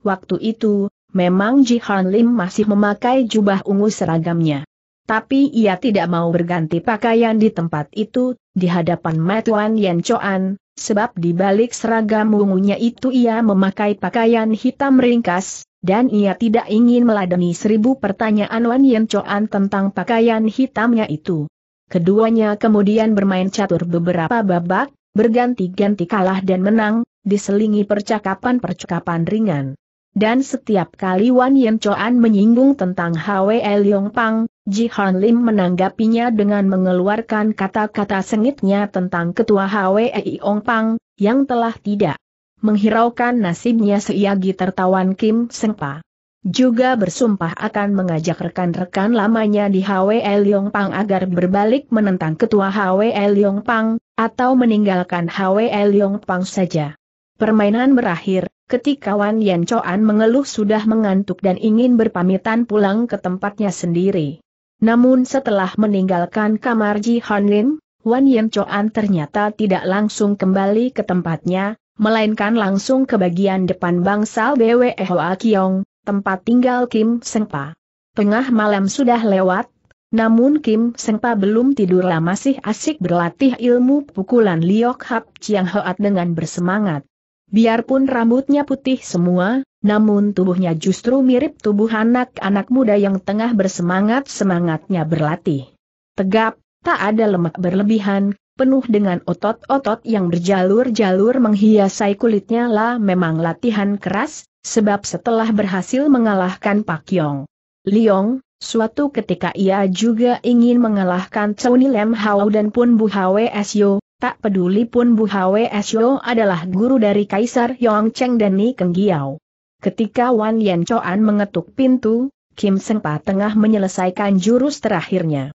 Waktu itu, memang Ji Han Lim masih memakai jubah ungu seragamnya. Tapi ia tidak mau berganti pakaian di tempat itu, di hadapan Mat Wan Yen Choan, sebab di balik seragam ungunya itu ia memakai pakaian hitam ringkas, dan ia tidak ingin meladeni seribu pertanyaan Wan Yen Choan tentang pakaian hitamnya itu. Keduanya kemudian bermain catur beberapa babak, berganti-ganti kalah dan menang, diselingi percakapan-percakapan ringan. Dan setiap kali Wan Yen Choan menyinggung tentang Hwe Yong Pang, Ji Han Lim menanggapinya dengan mengeluarkan kata-kata sengitnya tentang ketua Hwe Yong Pang, yang telah tidak menghiraukan nasibnya seiagi tertawan Kim Sengpa. Juga bersumpah akan mengajak rekan-rekan lamanya di HWL Pang agar berbalik menentang ketua HWL Pang atau meninggalkan HWL Pang saja. Permainan berakhir, ketika Wan Yan Choan mengeluh sudah mengantuk dan ingin berpamitan pulang ke tempatnya sendiri. Namun setelah meninggalkan kamar Ji Han Lin, Wan Yan Choan ternyata tidak langsung kembali ke tempatnya, melainkan langsung ke bagian depan bangsal BWE Hoa Kiong, tempat tinggal Kim Sengpa. Tengah malam sudah lewat, namun Kim Sengpa belum tidur. Lama masih asik berlatih ilmu pukulan Liok Hap Chiang Hoat dengan bersemangat. Biarpun rambutnya putih semua, namun tubuhnya justru mirip tubuh anak-anak muda yang tengah bersemangat-semangatnya berlatih. Tegap, tak ada lemak berlebihan, penuh dengan otot-otot yang berjalur-jalur menghiasai kulitnya lah memang latihan keras, sebab setelah berhasil mengalahkan Pak Yong Liong, suatu ketika ia juga ingin mengalahkan Choni Lem Hao dan Pun Bu Hwe Sio. tak peduli Pun Bu Hwe Sio adalah guru dari Kaisar Yong Cheng dan Ni Keng Giao. Ketika Wan Yan Choan mengetuk pintu, Kim Seng Pa tengah menyelesaikan jurus terakhirnya.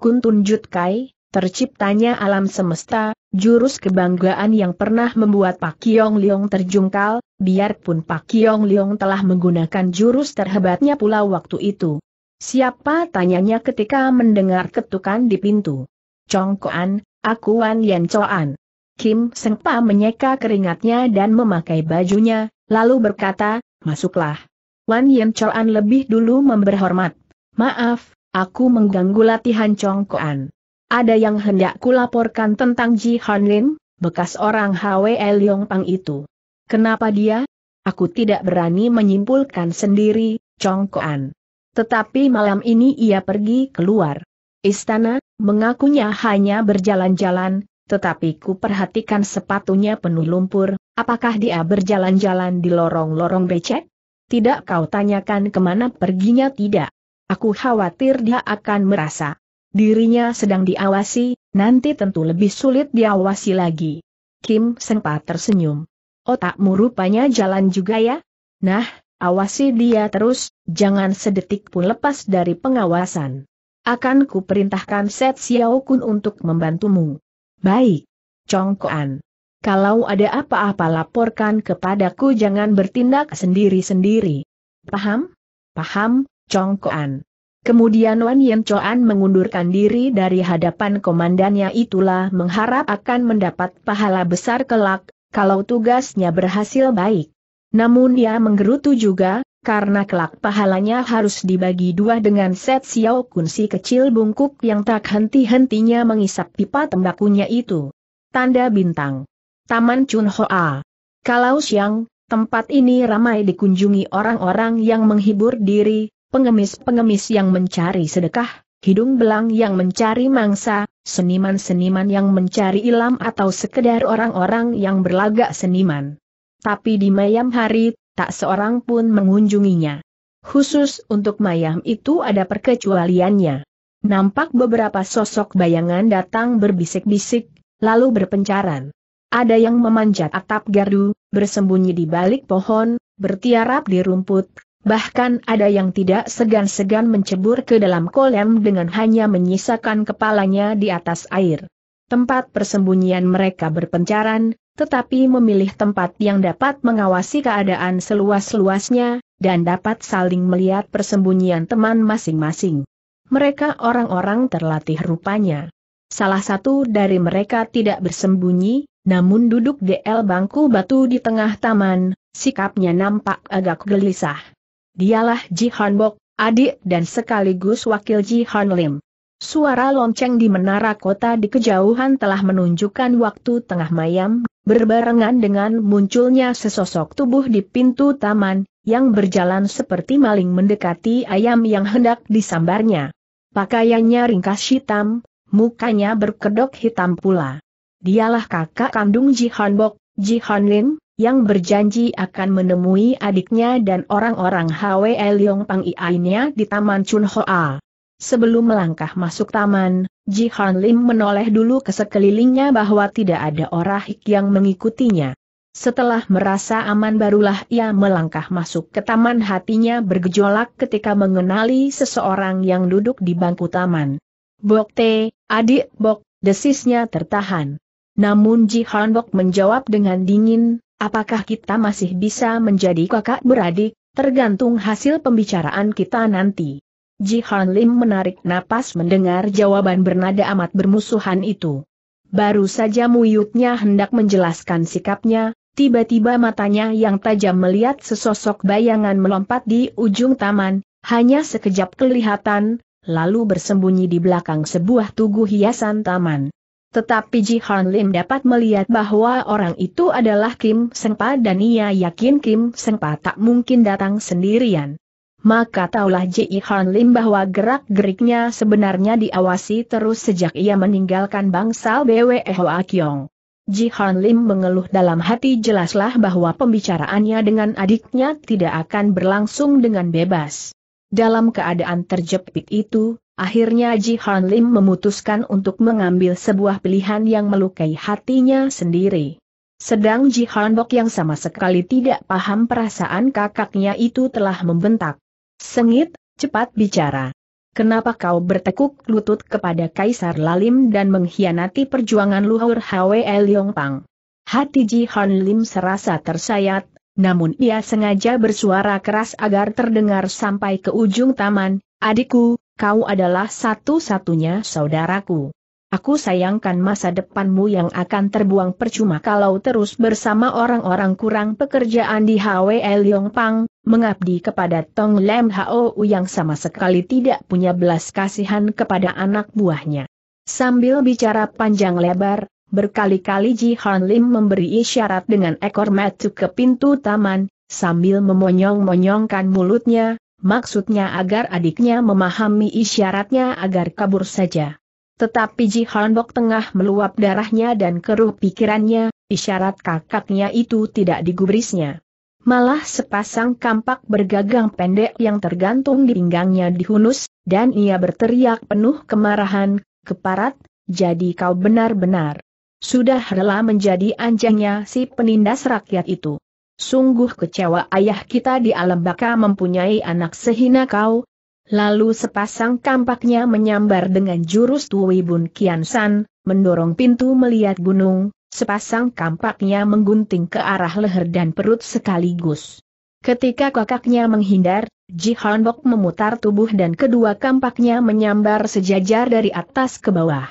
Kun Tun Jut Kai, terciptanya alam semesta, jurus kebanggaan yang pernah membuat Pak Kiong Liong terjungkal, biarpun Pak Kiong Leong telah menggunakan jurus terhebatnya pula waktu itu. Siapa tanyanya ketika mendengar ketukan di pintu. Koan, aku Wan Yan Choan. Kim Sengpa menyeka keringatnya dan memakai bajunya, lalu berkata, masuklah. Wan Yan Choan lebih dulu memberhormat. Maaf, aku mengganggu latihan Koan. Ada yang hendak kulaporkan tentang Ji Hanlin, Lin, bekas orang Hwe Leong Pang itu. Kenapa dia? Aku tidak berani menyimpulkan sendiri, Congkoan. Tetapi malam ini ia pergi keluar. Istana, mengakunya hanya berjalan-jalan, tetapi ku perhatikan sepatunya penuh lumpur, apakah dia berjalan-jalan di lorong-lorong becek? Tidak kau tanyakan kemana perginya tidak. Aku khawatir dia akan merasa dirinya sedang diawasi, nanti tentu lebih sulit diawasi lagi. Kim sempat tersenyum. Otakmu oh, rupanya jalan juga ya? Nah, awasi dia terus, jangan sedetik pun lepas dari pengawasan. Akan ku perintahkan Set Xiao Kun untuk membantumu. Baik. Congkoan. Kalau ada apa-apa laporkan kepadaku jangan bertindak sendiri-sendiri. Paham? Paham, Congkoan. Kemudian Wan Yen Choan mengundurkan diri dari hadapan komandannya itulah mengharap akan mendapat pahala besar kelak, kalau tugasnya berhasil baik. Namun ia menggerutu juga, karena kelak pahalanya harus dibagi dua dengan set siau Kun kecil bungkuk yang tak henti-hentinya mengisap pipa tembakunya itu. Tanda bintang. Taman Chun Hoa. Kalau siang, tempat ini ramai dikunjungi orang-orang yang menghibur diri, pengemis-pengemis yang mencari sedekah, hidung belang yang mencari mangsa, seniman-seniman yang mencari ilam atau sekedar orang-orang yang berlagak seniman. Tapi di mayam hari, tak seorang pun mengunjunginya. Khusus untuk mayam itu ada perkecualiannya. Nampak beberapa sosok bayangan datang berbisik-bisik, lalu berpencaran. Ada yang memanjat atap gardu, bersembunyi di balik pohon, bertiarap di rumput, Bahkan ada yang tidak segan-segan mencebur ke dalam kolam dengan hanya menyisakan kepalanya di atas air. Tempat persembunyian mereka berpencaran, tetapi memilih tempat yang dapat mengawasi keadaan seluas-luasnya, dan dapat saling melihat persembunyian teman masing-masing. Mereka orang-orang terlatih rupanya. Salah satu dari mereka tidak bersembunyi, namun duduk di el bangku batu di tengah taman, sikapnya nampak agak gelisah. Dialah Ji Han Bok, adik dan sekaligus wakil Ji Han Lim. Suara lonceng di menara kota di kejauhan telah menunjukkan waktu tengah mayam, berbarengan dengan munculnya sesosok tubuh di pintu taman, yang berjalan seperti maling mendekati ayam yang hendak disambarnya. Pakaiannya ringkas hitam, mukanya berkedok hitam pula. Dialah kakak kandung Ji Han Bok, Ji Han Lim, yang berjanji akan menemui adiknya dan orang-orang Hwe Leong Pang Iainya di Taman Chun Hoa. Sebelum melangkah masuk taman, Ji Han Lim menoleh dulu ke sekelilingnya bahwa tidak ada orang yang mengikutinya. Setelah merasa aman barulah ia melangkah masuk ke taman hatinya bergejolak ketika mengenali seseorang yang duduk di bangku taman. Bok Te, adik Bok, desisnya tertahan. Namun Ji Han Bok menjawab dengan dingin, Apakah kita masih bisa menjadi kakak beradik, tergantung hasil pembicaraan kita nanti. Ji Han Lim menarik napas mendengar jawaban bernada amat bermusuhan itu. Baru saja muyutnya hendak menjelaskan sikapnya, tiba-tiba matanya yang tajam melihat sesosok bayangan melompat di ujung taman, hanya sekejap kelihatan, lalu bersembunyi di belakang sebuah tugu hiasan taman. Tetapi Ji Han Lim dapat melihat bahwa orang itu adalah Kim Sengpa dan ia yakin Kim Sengpa tak mungkin datang sendirian. Maka taulah Ji Han Lim bahwa gerak-geriknya sebenarnya diawasi terus sejak ia meninggalkan bangsal BWE Hoa Kyong. Ji Han Lim mengeluh dalam hati jelaslah bahwa pembicaraannya dengan adiknya tidak akan berlangsung dengan bebas. Dalam keadaan terjepit itu, Akhirnya Ji Han Lim memutuskan untuk mengambil sebuah pilihan yang melukai hatinya sendiri. Sedang Ji Han Bok yang sama sekali tidak paham perasaan kakaknya itu telah membentak. Sengit, cepat bicara. Kenapa kau bertekuk lutut kepada Kaisar Lalim dan mengkhianati perjuangan luhur Hwe Pang? Hati Ji Han Lim serasa tersayat, namun ia sengaja bersuara keras agar terdengar sampai ke ujung taman, adikku, kau adalah satu-satunya saudaraku. Aku sayangkan masa depanmu yang akan terbuang percuma kalau terus bersama orang-orang kurang pekerjaan di HWL Pang, mengabdi kepada Tong Lem Hou yang sama sekali tidak punya belas kasihan kepada anak buahnya. Sambil bicara panjang lebar, berkali-kali Ji Han Lim memberi isyarat dengan ekor metu ke pintu taman, sambil memonyong-monyongkan mulutnya, Maksudnya agar adiknya memahami isyaratnya agar kabur saja. Tetapi Ji Hanbok tengah meluap darahnya dan keruh pikirannya, isyarat kakaknya itu tidak digubrisnya. Malah sepasang kampak bergagang pendek yang tergantung di pinggangnya dihunus, dan ia berteriak penuh kemarahan, keparat, jadi kau benar-benar. Sudah rela menjadi anjingnya si penindas rakyat itu. Sungguh kecewa ayah kita di alam baka mempunyai anak sehina kau. Lalu sepasang kampaknya menyambar dengan jurus Bun Kian San, mendorong pintu melihat gunung, sepasang kampaknya menggunting ke arah leher dan perut sekaligus. Ketika kakaknya menghindar, Ji Hanbok memutar tubuh dan kedua kampaknya menyambar sejajar dari atas ke bawah.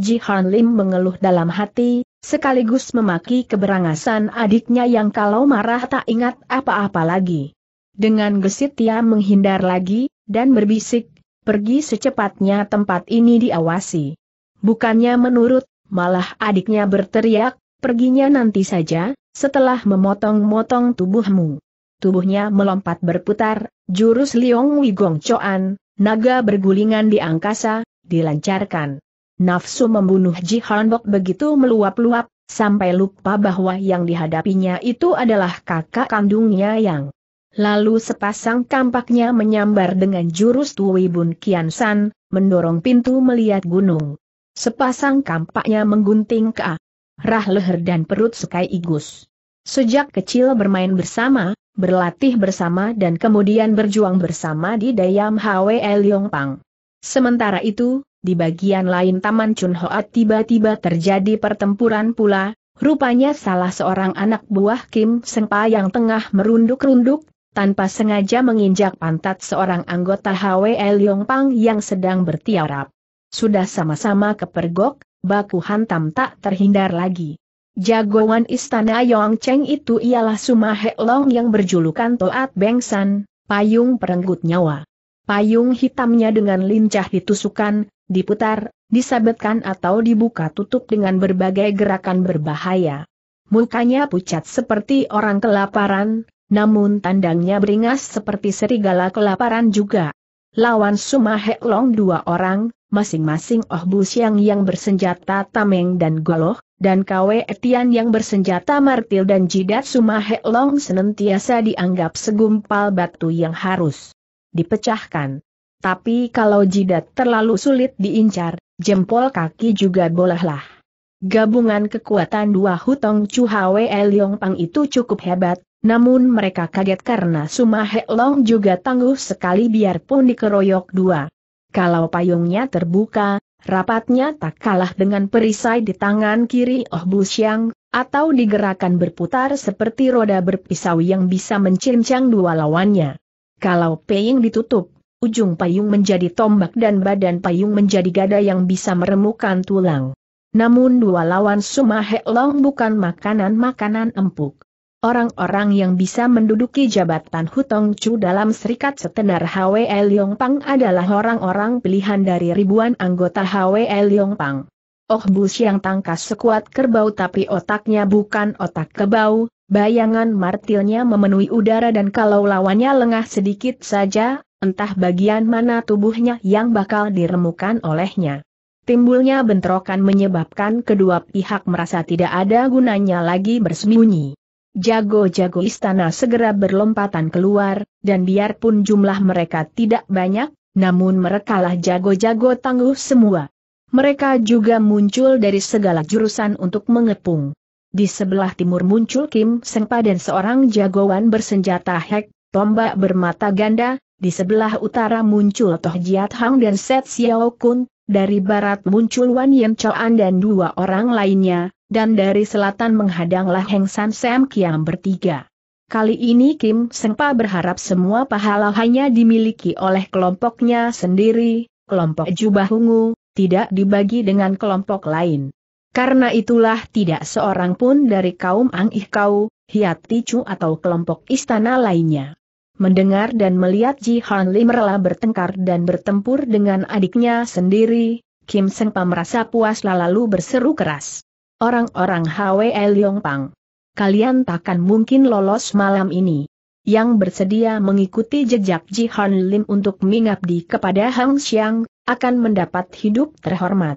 Ji Han Lim mengeluh dalam hati, sekaligus memaki keberangasan adiknya yang kalau marah tak ingat apa-apa lagi. Dengan gesit ia menghindar lagi, dan berbisik, pergi secepatnya tempat ini diawasi. Bukannya menurut, malah adiknya berteriak, perginya nanti saja, setelah memotong-motong tubuhmu. Tubuhnya melompat berputar, jurus Liong Wigong Choan, naga bergulingan di angkasa, dilancarkan. Nafsu membunuh Ji Hanbok begitu meluap-luap, sampai lupa bahwa yang dihadapinya itu adalah kakak kandungnya yang. Lalu sepasang kampaknya menyambar dengan jurus Tui Bun Kian San, mendorong pintu melihat gunung. Sepasang kampaknya menggunting ke arah leher dan perut Sukai Igus. Sejak kecil bermain bersama, berlatih bersama dan kemudian berjuang bersama di Dayam Hwe Liong Pang. Sementara itu, di bagian lain Taman Chun tiba-tiba terjadi pertempuran pula, rupanya salah seorang anak buah Kim Sengpa yang tengah merunduk-runduk, tanpa sengaja menginjak pantat seorang anggota HWL Yongpang yang sedang bertiarap. Sudah sama-sama kepergok, baku hantam tak terhindar lagi. Jagoan istana Yong-cheng itu ialah Suma yang berjulukan Toat Bengsan, payung perenggut nyawa. Payung hitamnya dengan lincah ditusukan, diputar, disabetkan atau dibuka tutup dengan berbagai gerakan berbahaya. Mukanya pucat seperti orang kelaparan, namun tandangnya beringas seperti serigala kelaparan juga. Lawan Sumahek Long dua orang, masing-masing Oh Bu Siang yang bersenjata Tameng dan Goloh, dan Kwe Etian yang bersenjata Martil dan Jidat Sumahek Long senantiasa dianggap segumpal batu yang harus dipecahkan. Tapi kalau jidat terlalu sulit diincar, jempol kaki juga bolehlah. Gabungan kekuatan dua hutong Chu Hwe Leong Pang itu cukup hebat, namun mereka kaget karena Suma He Long juga tangguh sekali biarpun dikeroyok dua. Kalau payungnya terbuka, rapatnya tak kalah dengan perisai di tangan kiri Oh Bu Xiang, atau digerakkan berputar seperti roda berpisau yang bisa mencincang dua lawannya. Kalau peying ditutup, ujung payung menjadi tombak dan badan payung menjadi gada yang bisa meremukan tulang. Namun dua lawan Sumahelong bukan makanan-makanan empuk. Orang-orang yang bisa menduduki jabatan Hutong Chu dalam serikat setenar HWE Pang adalah orang-orang pilihan dari ribuan anggota HWE Pang. Oh Bus yang tangkas sekuat kerbau tapi otaknya bukan otak kebau, Bayangan martilnya memenuhi udara dan kalau lawannya lengah sedikit saja, entah bagian mana tubuhnya yang bakal diremukan olehnya. Timbulnya bentrokan menyebabkan kedua pihak merasa tidak ada gunanya lagi bersembunyi. Jago-jago istana segera berlompatan keluar, dan biarpun jumlah mereka tidak banyak, namun merekalah jago-jago tangguh semua. Mereka juga muncul dari segala jurusan untuk mengepung. Di sebelah timur muncul Kim Sengpa dan seorang jagoan bersenjata hek, tombak bermata ganda, di sebelah utara muncul Toh Jiat Hang dan Set Xiao Kun, dari barat muncul Wan Yen Chuan dan dua orang lainnya, dan dari selatan menghadanglah Heng San Sam Kiam bertiga. Kali ini Kim Sengpa berharap semua pahala hanya dimiliki oleh kelompoknya sendiri, kelompok jubah ungu, tidak dibagi dengan kelompok lain. Karena itulah tidak seorang pun dari kaum Ang Ihkau, Kau, Hiat Ticu atau kelompok istana lainnya. Mendengar dan melihat Ji Han Lim rela bertengkar dan bertempur dengan adiknya sendiri, Kim Seng Pam merasa puas lalu berseru keras. Orang-orang Hwe Leong Pang. Kalian takkan mungkin lolos malam ini. Yang bersedia mengikuti jejak Ji Han Lim untuk mengabdi kepada Hang Xiang, akan mendapat hidup terhormat.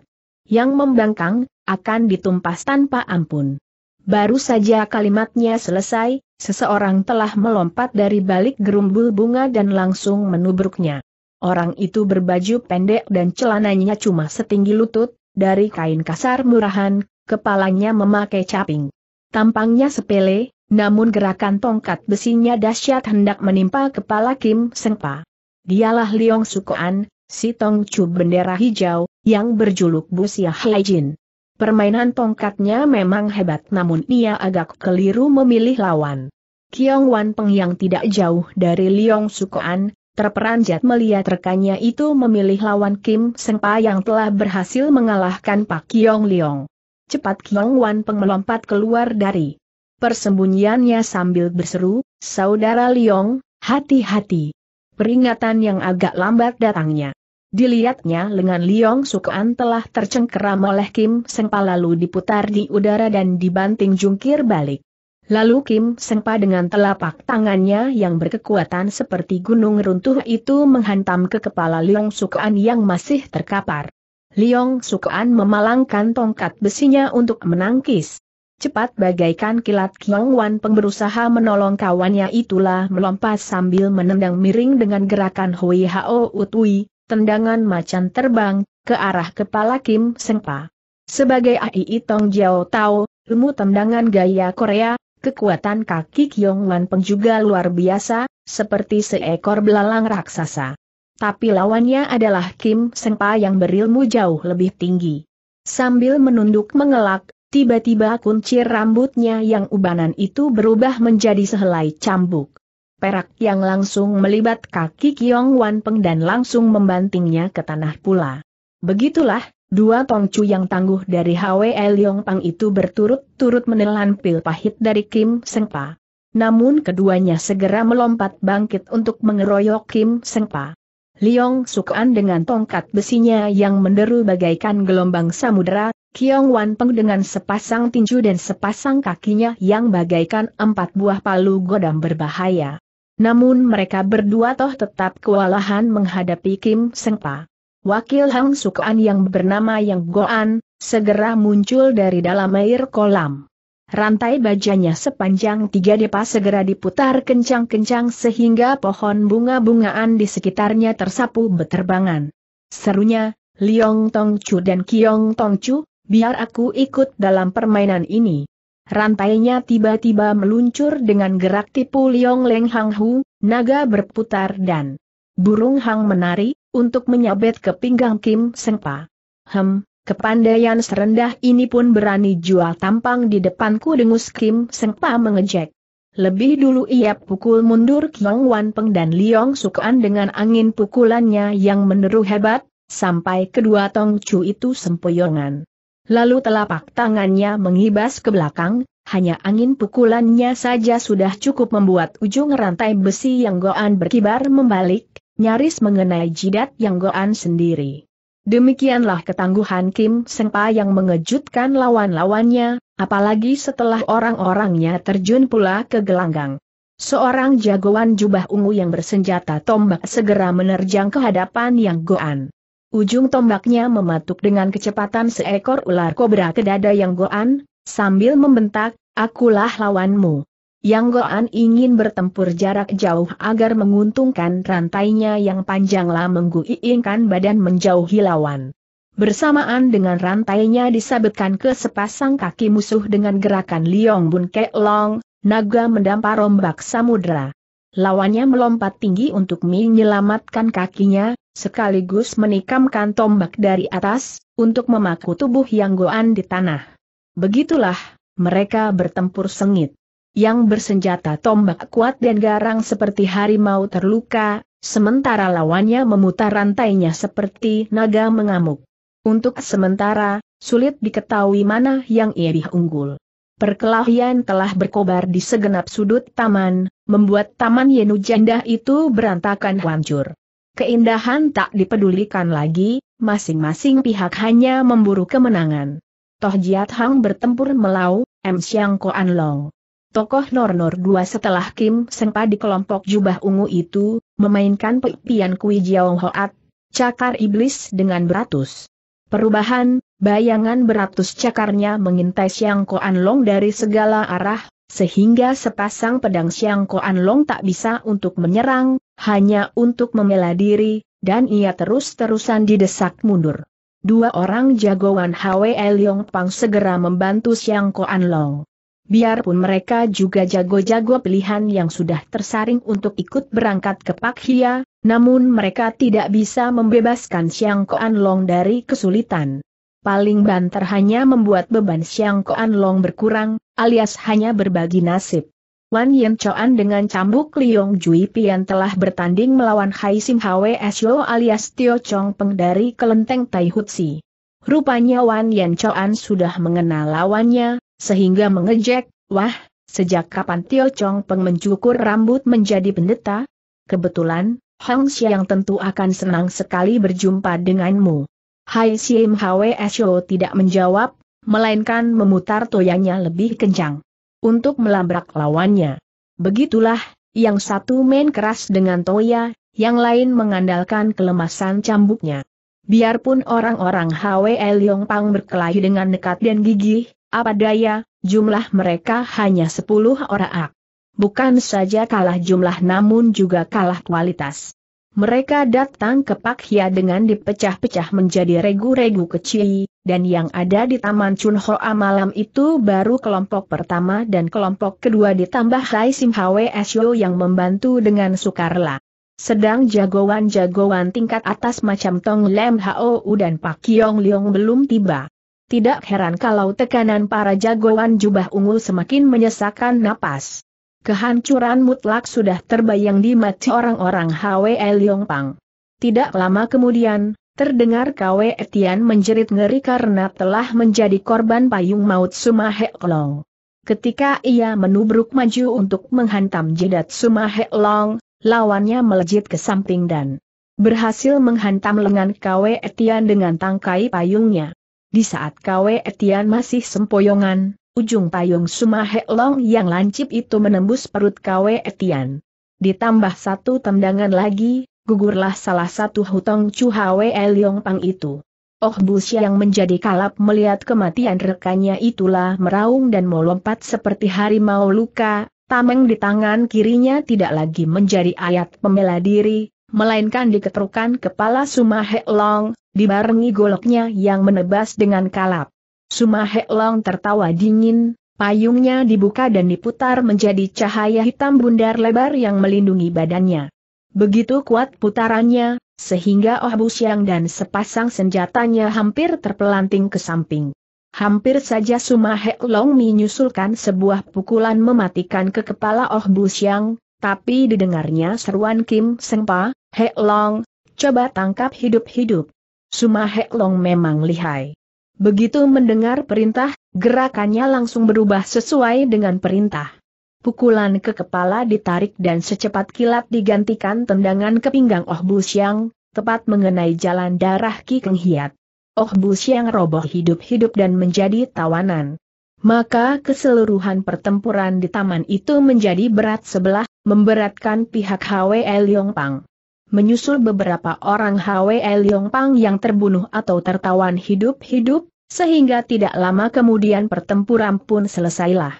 Yang membangkang, akan ditumpas tanpa ampun. Baru saja kalimatnya selesai, seseorang telah melompat dari balik gerumbul bunga dan langsung menubruknya. Orang itu berbaju pendek dan celananya cuma setinggi lutut, dari kain kasar murahan, kepalanya memakai caping. Tampangnya sepele, namun gerakan tongkat besinya dahsyat hendak menimpa kepala Kim Sengpa. Dialah Liong Sukoan, si Tongcu bendera hijau, yang berjuluk Busia Haijin. Permainan tongkatnya memang hebat namun ia agak keliru memilih lawan. Kiong Wan Peng yang tidak jauh dari Liong Sukoan, terperanjat melihat rekannya itu memilih lawan Kim Sengpa yang telah berhasil mengalahkan Pak Kiong Liong. Cepat Kiong Wan Peng melompat keluar dari persembunyiannya sambil berseru, Saudara Liong, hati-hati. Peringatan yang agak lambat datangnya. Dilihatnya lengan Liong Sukuan telah tercengkeram oleh Kim Sengpa lalu diputar di udara dan dibanting jungkir balik. Lalu Kim Sengpa dengan telapak tangannya yang berkekuatan seperti gunung runtuh itu menghantam ke kepala Liong Sukuan yang masih terkapar. Liong Sukuan memalangkan tongkat besinya untuk menangkis. Cepat bagaikan kilat Kiong Wan Peng berusaha menolong kawannya itulah melompat sambil menendang miring dengan gerakan Hui Hao Utui, tendangan macan terbang, ke arah kepala Kim Sengpa. Sebagai AI Tong Jiao Tao, ilmu tendangan gaya Korea, kekuatan kaki Kyong Wan Peng juga luar biasa, seperti seekor belalang raksasa. Tapi lawannya adalah Kim Sengpa yang berilmu jauh lebih tinggi. Sambil menunduk mengelak, tiba-tiba kuncir rambutnya yang ubanan itu berubah menjadi sehelai cambuk perak yang langsung melibat kaki Kiong Wan Peng dan langsung membantingnya ke tanah pula. Begitulah, dua tongcu yang tangguh dari Hwe Liong Pang itu berturut-turut menelan pil pahit dari Kim Sengpa. Namun keduanya segera melompat bangkit untuk mengeroyok Kim Sengpa. Liong Sukan dengan tongkat besinya yang menderu bagaikan gelombang samudera, Kiong Wan Peng dengan sepasang tinju dan sepasang kakinya yang bagaikan empat buah palu godam berbahaya. Namun mereka berdua toh tetap kewalahan menghadapi Kim Sengpa. Wakil Hang Sukuan yang bernama Yang Goan, segera muncul dari dalam air kolam. Rantai bajanya sepanjang tiga depa segera diputar kencang-kencang sehingga pohon bunga-bungaan di sekitarnya tersapu beterbangan. Serunya, Liong Tong Chu dan Kiong Tong Chu, biar aku ikut dalam permainan ini. Rantainya tiba-tiba meluncur dengan gerak tipu Liong Leng Hang Hu, naga berputar dan burung hang menari, untuk menyabet ke pinggang Kim Sengpa. Hem, kepandaian serendah ini pun berani jual tampang di depanku dengus Kim Sengpa mengejek. Lebih dulu ia pukul mundur Kiong Wan Peng dan Liong Sukan dengan angin pukulannya yang meneru hebat, sampai kedua tongcu itu sempoyongan. Lalu telapak tangannya mengibas ke belakang, hanya angin pukulannya saja sudah cukup membuat ujung rantai besi yang goan berkibar membalik, nyaris mengenai jidat yang goan sendiri. Demikianlah ketangguhan Kim Sengpa yang mengejutkan lawan-lawannya, apalagi setelah orang-orangnya terjun pula ke gelanggang. Seorang jagoan jubah ungu yang bersenjata tombak segera menerjang ke hadapan yang goan. Ujung tombaknya mematuk dengan kecepatan seekor ular kobra ke dada yang goan, sambil membentak, akulah lawanmu. Yang goan ingin bertempur jarak jauh agar menguntungkan rantainya yang panjanglah mengguingkan badan menjauhi lawan. Bersamaan dengan rantainya disabetkan ke sepasang kaki musuh dengan gerakan Liong Bun Ke Long, naga mendampar rombak samudera. Lawannya melompat tinggi untuk menyelamatkan kakinya, sekaligus menikamkan tombak dari atas, untuk memaku tubuh yang goan di tanah. Begitulah, mereka bertempur sengit. Yang bersenjata tombak kuat dan garang seperti harimau terluka, sementara lawannya memutar rantainya seperti naga mengamuk. Untuk sementara, sulit diketahui mana yang lebih unggul. Perkelahian telah berkobar di segenap sudut taman, membuat taman Yenu Janda itu berantakan hancur. Keindahan tak dipedulikan lagi, masing-masing pihak hanya memburu kemenangan. Toh Jiat Hang bertempur melau, M. Xiang Koan Long. Tokoh Nor Nor dua setelah Kim Sengpa di kelompok jubah ungu itu, memainkan pepian Kui Jiao Hoat, cakar iblis dengan beratus. Perubahan, bayangan beratus cakarnya mengintai Siang Koan Long dari segala arah, sehingga sepasang pedang Siang Koan Long tak bisa untuk menyerang, hanya untuk membela diri, dan ia terus-terusan didesak mundur. Dua orang jagoan Hwe Leong Pang segera membantu Siang Koan Long. Biarpun mereka juga jago-jago pilihan yang sudah tersaring untuk ikut berangkat ke Pak Hia, namun mereka tidak bisa membebaskan Siang Koan Long dari kesulitan. Paling banter hanya membuat beban Siang Koan Long berkurang, alias hanya berbagi nasib. Wan Yen Choan dengan cambuk Liong Jui Pian telah bertanding melawan Hai Sim Hwe Sio alias Tio Chong Peng dari kelenteng Tai Hutsi. Rupanya Wan Yen Choan sudah mengenal lawannya, sehingga mengejek, wah, sejak kapan Tio Chong Peng mencukur rambut menjadi pendeta? Kebetulan, Hong Xiang tentu akan senang sekali berjumpa denganmu. Hai Siem Hwe Sho tidak menjawab, melainkan memutar toyanya lebih kencang. Untuk melabrak lawannya. Begitulah, yang satu main keras dengan toya, yang lain mengandalkan kelemasan cambuknya. Biarpun orang-orang Hwe Leong Pang berkelahi dengan nekat dan gigih, apa daya, jumlah mereka hanya 10 orang. Bukan saja kalah jumlah namun juga kalah kualitas. Mereka datang ke Pak Hia dengan dipecah-pecah menjadi regu-regu kecil, dan yang ada di Taman Chun Hoa malam itu baru kelompok pertama dan kelompok kedua ditambah Hai Sim Hwe Syo yang membantu dengan sukarela. Sedang jagoan-jagoan tingkat atas macam Tong Lem Hou dan Pak Kiong Leong belum tiba. Tidak heran kalau tekanan para jagoan jubah ungu semakin menyesakan napas. Kehancuran mutlak sudah terbayang di mata orang-orang Hwe Pang. Tidak lama kemudian, terdengar Kwe Etian menjerit ngeri karena telah menjadi korban payung maut Sumahek Long. Ketika ia menubruk maju untuk menghantam jidat Sumahek Long, lawannya melejit ke samping dan berhasil menghantam lengan Kwe Etian dengan tangkai payungnya. Di saat Kwe Etian masih sempoyongan, ujung payung Sumahe Long yang lancip itu menembus perut Kwe Etian. Ditambah satu tendangan lagi, gugurlah salah satu hutong Chu Hwe Liong Pang itu. Oh Bus yang menjadi kalap melihat kematian rekannya itulah meraung dan melompat seperti harimau luka, tameng di tangan kirinya tidak lagi menjadi ayat pembela diri, melainkan diketerukan kepala Sumahe Long, dibarengi goloknya yang menebas dengan kalap. Sumahe Long tertawa dingin, payungnya dibuka dan diputar menjadi cahaya hitam bundar lebar yang melindungi badannya. Begitu kuat putarannya, sehingga Oh Bu Siang dan sepasang senjatanya hampir terpelanting ke samping. Hampir saja Sumahe Long menyusulkan sebuah pukulan mematikan ke kepala Oh Bu Siang, tapi didengarnya seruan Kim Sengpa, Hek Long, coba tangkap hidup-hidup. Suma Hek Long memang lihai. Begitu mendengar perintah, gerakannya langsung berubah sesuai dengan perintah. Pukulan ke kepala ditarik dan secepat kilat digantikan tendangan ke pinggang Oh Bu Siang, tepat mengenai jalan darah Ki Keng Hiat. Oh Bu Siang roboh hidup-hidup dan menjadi tawanan. Maka keseluruhan pertempuran di taman itu menjadi berat sebelah, memberatkan pihak Hwe Yong Pang menyusul beberapa orang HWE Liongpang yang terbunuh atau tertawan hidup-hidup, sehingga tidak lama kemudian pertempuran pun selesailah.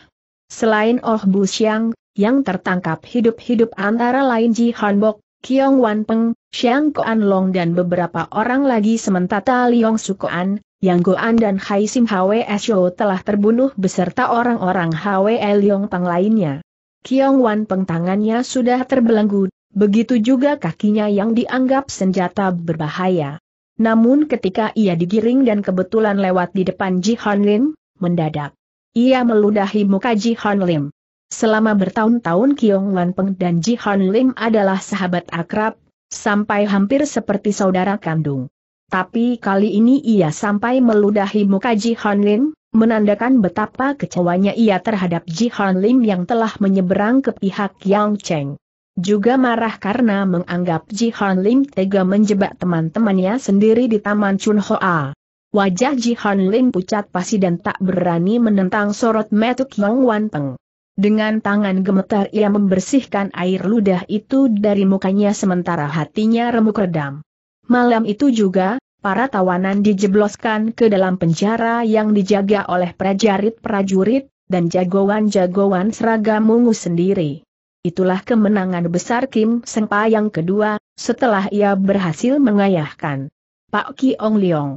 Selain Oh Bu Xiang, yang tertangkap hidup-hidup antara lain Ji Hanbok, Kiong Wan Peng, Xiang Koan Long dan beberapa orang lagi sementara Liong Sukoan, Yang Goan dan Hai Sim Hwe Shou telah terbunuh beserta orang-orang Hwe Liong Pang lainnya. Kiong Wan Peng tangannya sudah terbelenggu Begitu juga kakinya yang dianggap senjata berbahaya. Namun ketika ia digiring dan kebetulan lewat di depan Ji Hon Lim, mendadak. Ia meludahi muka Ji Hon Lim. Selama bertahun-tahun Kiong Lan Peng dan Ji Hon Lim adalah sahabat akrab, sampai hampir seperti saudara kandung. Tapi kali ini ia sampai meludahi muka Ji Hon Lim, menandakan betapa kecewanya ia terhadap Ji Hon Lim yang telah menyeberang ke pihak Yang Cheng juga marah karena menganggap Ji Han Lim tega menjebak teman-temannya sendiri di Taman Chun Hoa. Wajah Ji Han Lim pucat pasi dan tak berani menentang sorot metuk Yong Wan Peng. Dengan tangan gemetar ia membersihkan air ludah itu dari mukanya sementara hatinya remuk redam. Malam itu juga, para tawanan dijebloskan ke dalam penjara yang dijaga oleh prajurit-prajurit, dan jagoan-jagoan seragam mungu sendiri. Itulah kemenangan besar Kim Sengpa yang kedua, setelah ia berhasil mengayahkan Pak Ki Ong Leong.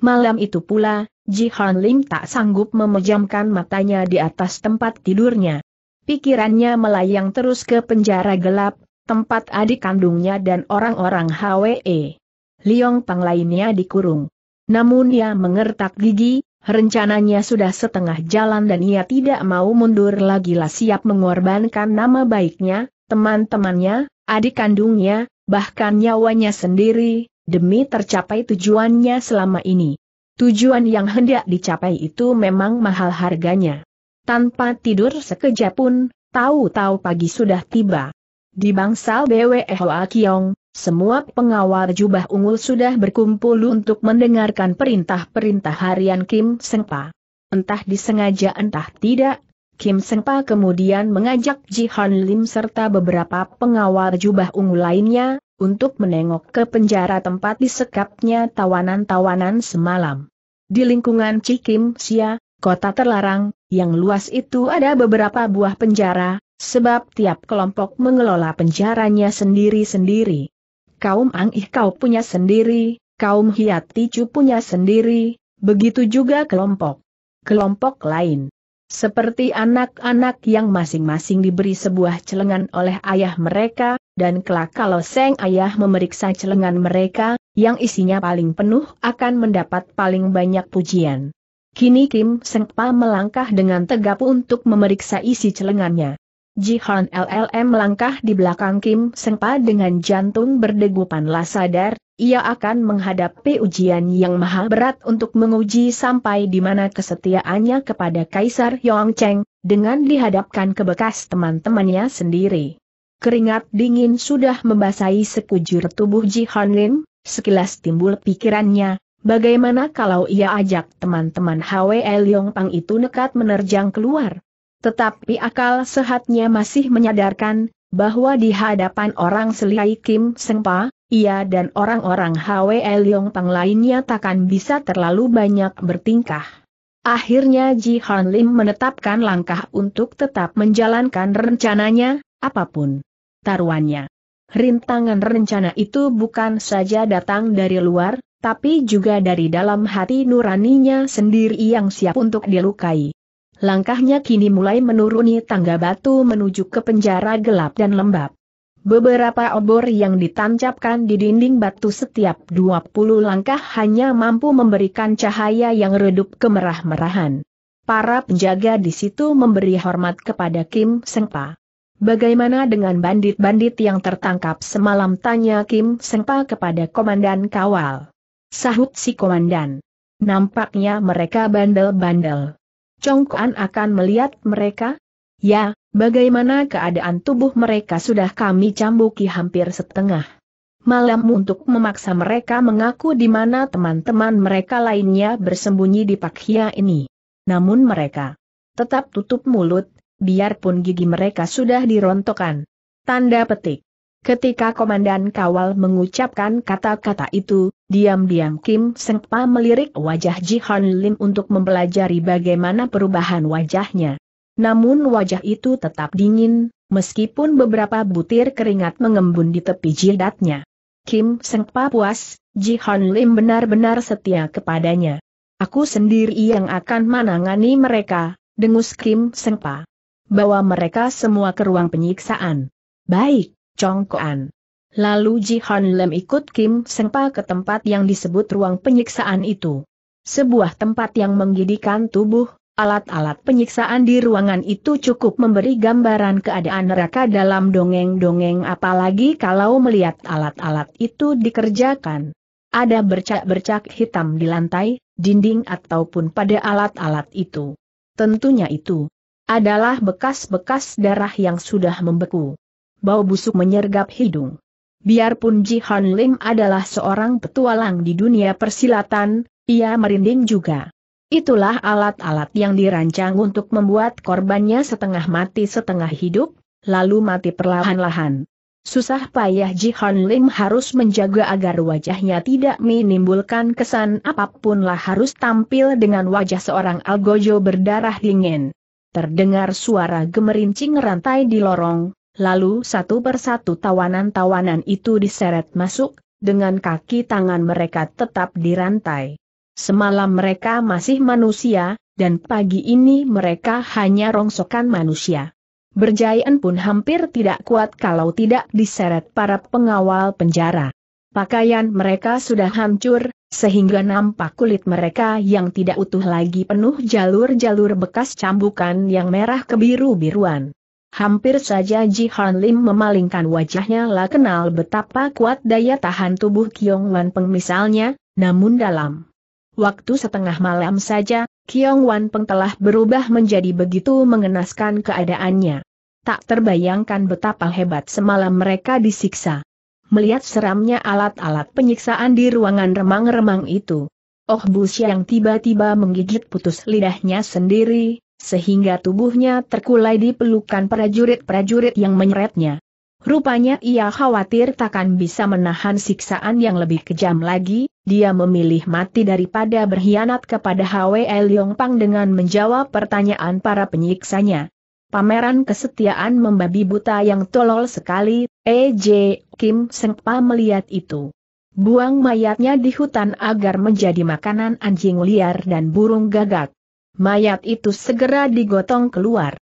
Malam itu pula, Ji Han Lim tak sanggup memejamkan matanya di atas tempat tidurnya. Pikirannya melayang terus ke penjara gelap, tempat adik kandungnya dan orang-orang HWE. Leong Pang lainnya dikurung. Namun ia mengertak gigi, Rencananya sudah setengah jalan dan ia tidak mau mundur lagi lah siap mengorbankan nama baiknya, teman-temannya, adik kandungnya, bahkan nyawanya sendiri, demi tercapai tujuannya selama ini. Tujuan yang hendak dicapai itu memang mahal harganya. Tanpa tidur sekejap pun, tahu-tahu pagi sudah tiba. Di bangsal BWE Hoa Kiong, semua pengawal jubah ungu sudah berkumpul untuk mendengarkan perintah-perintah harian Kim Sengpa. Entah disengaja entah tidak, Kim Sengpa kemudian mengajak Ji Han Lim serta beberapa pengawal jubah ungu lainnya, untuk menengok ke penjara tempat disekapnya tawanan-tawanan semalam. Di lingkungan Kim Sia, kota terlarang, yang luas itu ada beberapa buah penjara, sebab tiap kelompok mengelola penjaranya sendiri-sendiri kaum Angih kau punya sendiri, kaum Hiat Ticu punya sendiri, begitu juga kelompok. Kelompok lain. Seperti anak-anak yang masing-masing diberi sebuah celengan oleh ayah mereka, dan kelak kalau seng ayah memeriksa celengan mereka, yang isinya paling penuh akan mendapat paling banyak pujian. Kini Kim Sengpa melangkah dengan tegap untuk memeriksa isi celengannya. Jihan LLM melangkah di belakang Kim Sengpa dengan jantung berdegupanlah sadar, ia akan menghadapi ujian yang maha berat untuk menguji sampai di mana kesetiaannya kepada Kaisar Yong Cheng, dengan dihadapkan ke bekas teman-temannya sendiri. Keringat dingin sudah membasahi sekujur tubuh Jihan Lin, sekilas timbul pikirannya, bagaimana kalau ia ajak teman-teman HWL Pang itu nekat menerjang keluar? Tetapi akal sehatnya masih menyadarkan, bahwa di hadapan orang seliai Kim Sengpa, ia dan orang-orang Hwe Leong Pang lainnya takkan bisa terlalu banyak bertingkah. Akhirnya Ji Han Lim menetapkan langkah untuk tetap menjalankan rencananya, apapun taruhannya. Rintangan rencana itu bukan saja datang dari luar, tapi juga dari dalam hati nuraninya sendiri yang siap untuk dilukai. Langkahnya kini mulai menuruni tangga batu menuju ke penjara gelap dan lembab. Beberapa obor yang ditancapkan di dinding batu setiap 20 langkah hanya mampu memberikan cahaya yang redup kemerah-merahan. Para penjaga di situ memberi hormat kepada Kim Sengpa. Bagaimana dengan bandit-bandit yang tertangkap semalam tanya Kim Sengpa kepada komandan kawal. Sahut si komandan. Nampaknya mereka bandel-bandel. Chongkuan akan melihat mereka? Ya, bagaimana keadaan tubuh mereka sudah kami cambuki hampir setengah malam untuk memaksa mereka mengaku di mana teman-teman mereka lainnya bersembunyi di Pakhia ini. Namun mereka tetap tutup mulut, biarpun gigi mereka sudah dirontokkan. Tanda petik. Ketika Komandan Kawal mengucapkan kata-kata itu, diam-diam Kim Sengpa melirik wajah Ji Han Lim untuk mempelajari bagaimana perubahan wajahnya. Namun wajah itu tetap dingin, meskipun beberapa butir keringat mengembun di tepi jidatnya. Kim Sengpa puas, Ji Han Lim benar-benar setia kepadanya. Aku sendiri yang akan menangani mereka, dengus Kim Sengpa. Bawa mereka semua ke ruang penyiksaan. Baik. Congkoan. Lalu Ji Han Lem ikut Kim Sengpa ke tempat yang disebut ruang penyiksaan itu. Sebuah tempat yang menggidikan tubuh, alat-alat penyiksaan di ruangan itu cukup memberi gambaran keadaan neraka dalam dongeng-dongeng apalagi kalau melihat alat-alat itu dikerjakan. Ada bercak-bercak hitam di lantai, dinding ataupun pada alat-alat itu. Tentunya itu adalah bekas-bekas darah yang sudah membeku bau busuk menyergap hidung. Biarpun Ji Han Lim adalah seorang petualang di dunia persilatan, ia merinding juga. Itulah alat-alat yang dirancang untuk membuat korbannya setengah mati setengah hidup, lalu mati perlahan-lahan. Susah payah Ji Han Lim harus menjaga agar wajahnya tidak menimbulkan kesan apapun lah harus tampil dengan wajah seorang algojo berdarah dingin. Terdengar suara gemerincing rantai di lorong, lalu satu persatu tawanan-tawanan itu diseret masuk, dengan kaki tangan mereka tetap dirantai. Semalam mereka masih manusia, dan pagi ini mereka hanya rongsokan manusia. Berjayan pun hampir tidak kuat kalau tidak diseret para pengawal penjara. Pakaian mereka sudah hancur, sehingga nampak kulit mereka yang tidak utuh lagi penuh jalur-jalur bekas cambukan yang merah kebiru-biruan. Hampir saja Ji Han Lim memalingkan wajahnya lah kenal betapa kuat daya tahan tubuh Kiong Wan Peng misalnya, namun dalam waktu setengah malam saja, Kiong Wan Peng telah berubah menjadi begitu mengenaskan keadaannya. Tak terbayangkan betapa hebat semalam mereka disiksa. Melihat seramnya alat-alat penyiksaan di ruangan remang-remang itu. Oh Bu yang tiba-tiba menggigit putus lidahnya sendiri, sehingga tubuhnya terkulai di pelukan prajurit-prajurit yang menyeretnya. Rupanya ia khawatir takkan bisa menahan siksaan yang lebih kejam lagi, dia memilih mati daripada berkhianat kepada HWL Pang dengan menjawab pertanyaan para penyiksanya. Pameran kesetiaan membabi buta yang tolol sekali, E.J. Kim Sengpa melihat itu. Buang mayatnya di hutan agar menjadi makanan anjing liar dan burung gagak mayat itu segera digotong keluar.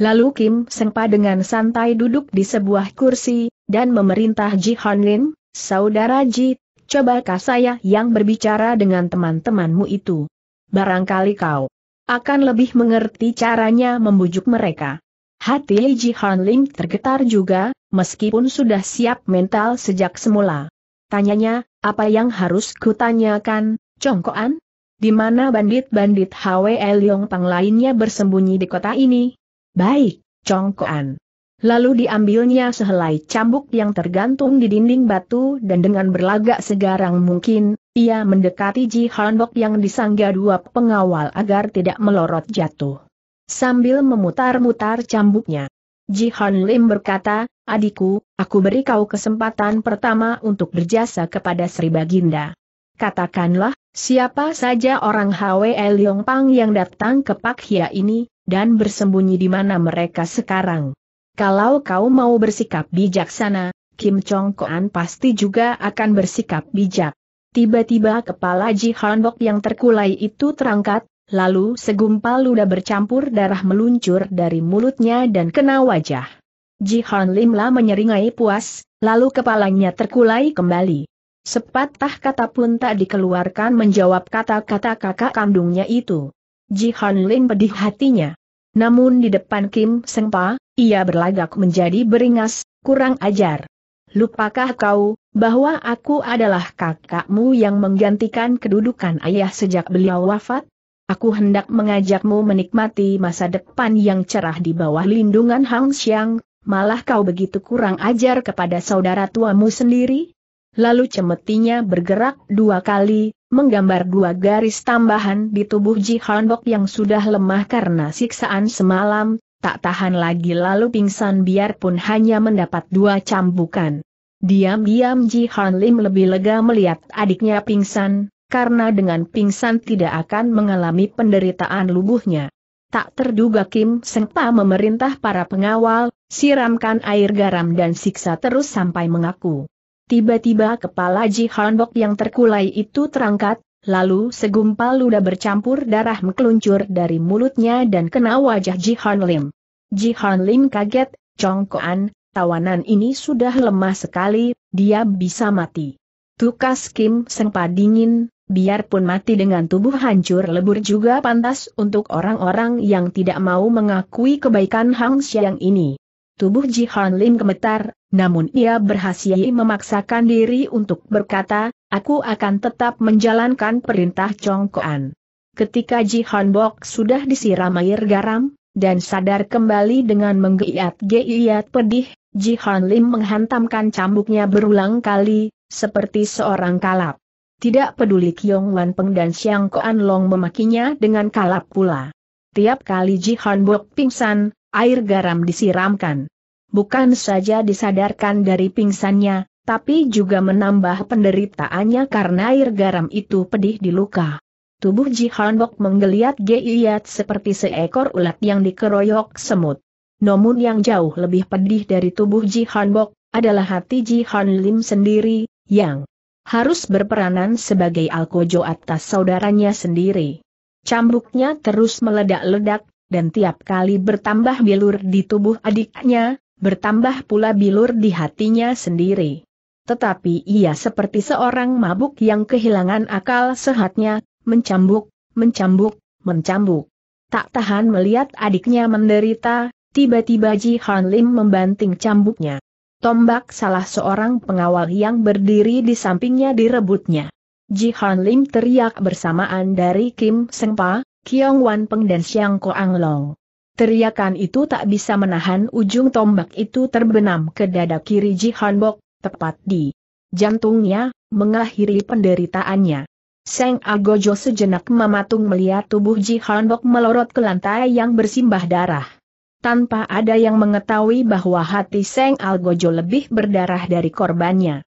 Lalu Kim Sengpa dengan santai duduk di sebuah kursi, dan memerintah Ji Hon Lin, Saudara Ji, coba cobakah saya yang berbicara dengan teman-temanmu itu? Barangkali kau akan lebih mengerti caranya membujuk mereka. Hati Ji Hon Lin tergetar juga, meskipun sudah siap mental sejak semula. Tanyanya, apa yang harus kutanyakan, Congkoan? di mana bandit-bandit Hwe Elyong Pang lainnya bersembunyi di kota ini? Baik, Congkoan. Lalu diambilnya sehelai cambuk yang tergantung di dinding batu dan dengan berlagak segarang mungkin, ia mendekati Ji Hanbok yang disangga dua pengawal agar tidak melorot jatuh. Sambil memutar-mutar cambuknya, Ji Han Lim berkata, adikku, aku beri kau kesempatan pertama untuk berjasa kepada Sri Baginda. Katakanlah, siapa saja orang Hwe Pang yang datang ke Pak Hia ini, dan bersembunyi di mana mereka sekarang. Kalau kau mau bersikap bijaksana, Kim Chong Koan pasti juga akan bersikap bijak. Tiba-tiba kepala Ji Hanbok yang terkulai itu terangkat, lalu segumpal luda bercampur darah meluncur dari mulutnya dan kena wajah. Ji Han Limla menyeringai puas, lalu kepalanya terkulai kembali. Sepatah kata pun tak dikeluarkan menjawab kata-kata kakak kandungnya itu. Ji Han Lin pedih hatinya. Namun di depan Kim Seng Pa, ia berlagak menjadi beringas, kurang ajar. Lupakah kau, bahwa aku adalah kakakmu yang menggantikan kedudukan ayah sejak beliau wafat? Aku hendak mengajakmu menikmati masa depan yang cerah di bawah lindungan Hang Xiang, malah kau begitu kurang ajar kepada saudara tuamu sendiri? lalu cemetinya bergerak dua kali, menggambar dua garis tambahan di tubuh Ji Hanbok yang sudah lemah karena siksaan semalam, tak tahan lagi lalu pingsan biarpun hanya mendapat dua cambukan. Diam-diam Ji Han Lim lebih lega melihat adiknya pingsan, karena dengan pingsan tidak akan mengalami penderitaan lubuhnya. Tak terduga Kim Sengpa memerintah para pengawal, siramkan air garam dan siksa terus sampai mengaku. Tiba-tiba kepala Ji Hanbok yang terkulai itu terangkat, lalu segumpal luda bercampur darah meluncur dari mulutnya dan kena wajah Ji Han Lim. Ji Han Lim kaget, congkoan, tawanan ini sudah lemah sekali, dia bisa mati. Tukas Kim sempat dingin, biarpun mati dengan tubuh hancur lebur juga pantas untuk orang-orang yang tidak mau mengakui kebaikan Hang Xiang ini. Tubuh Jihan Lim gemetar, namun ia berhasil memaksakan diri untuk berkata, aku akan tetap menjalankan perintah Chong Koan. Ketika Jihan Bok sudah disiram air garam, dan sadar kembali dengan menggeliat-geliat pedih, Jihan Lim menghantamkan cambuknya berulang kali, seperti seorang kalap. Tidak peduli Kiong Wan Peng dan Xiang Koan Long memakinya dengan kalap pula. Tiap kali Jihan Bok pingsan, air garam disiramkan bukan saja disadarkan dari pingsannya, tapi juga menambah penderitaannya karena air garam itu pedih di luka. Tubuh Ji Hanbok menggeliat geliat seperti seekor ulat yang dikeroyok semut. Namun yang jauh lebih pedih dari tubuh Ji Hanbok adalah hati Ji Han Lim sendiri, yang harus berperanan sebagai alkojo atas saudaranya sendiri. Cambuknya terus meledak-ledak, dan tiap kali bertambah bilur di tubuh adiknya, bertambah pula bilur di hatinya sendiri. Tetapi ia seperti seorang mabuk yang kehilangan akal sehatnya, mencambuk, mencambuk, mencambuk. Tak tahan melihat adiknya menderita, tiba-tiba Ji Han Lim membanting cambuknya. Tombak salah seorang pengawal yang berdiri di sampingnya direbutnya. Ji Han Lim teriak bersamaan dari Kim Sengpa, Kiong Wan Peng dan Xiang Koang Long. Teriakan itu tak bisa menahan ujung tombak itu terbenam ke dada kiri Ji Hanbok, tepat di jantungnya, mengakhiri penderitaannya. Seng Agojo sejenak mematung melihat tubuh Ji Hanbok melorot ke lantai yang bersimbah darah. Tanpa ada yang mengetahui bahwa hati Seng Algojo lebih berdarah dari korbannya.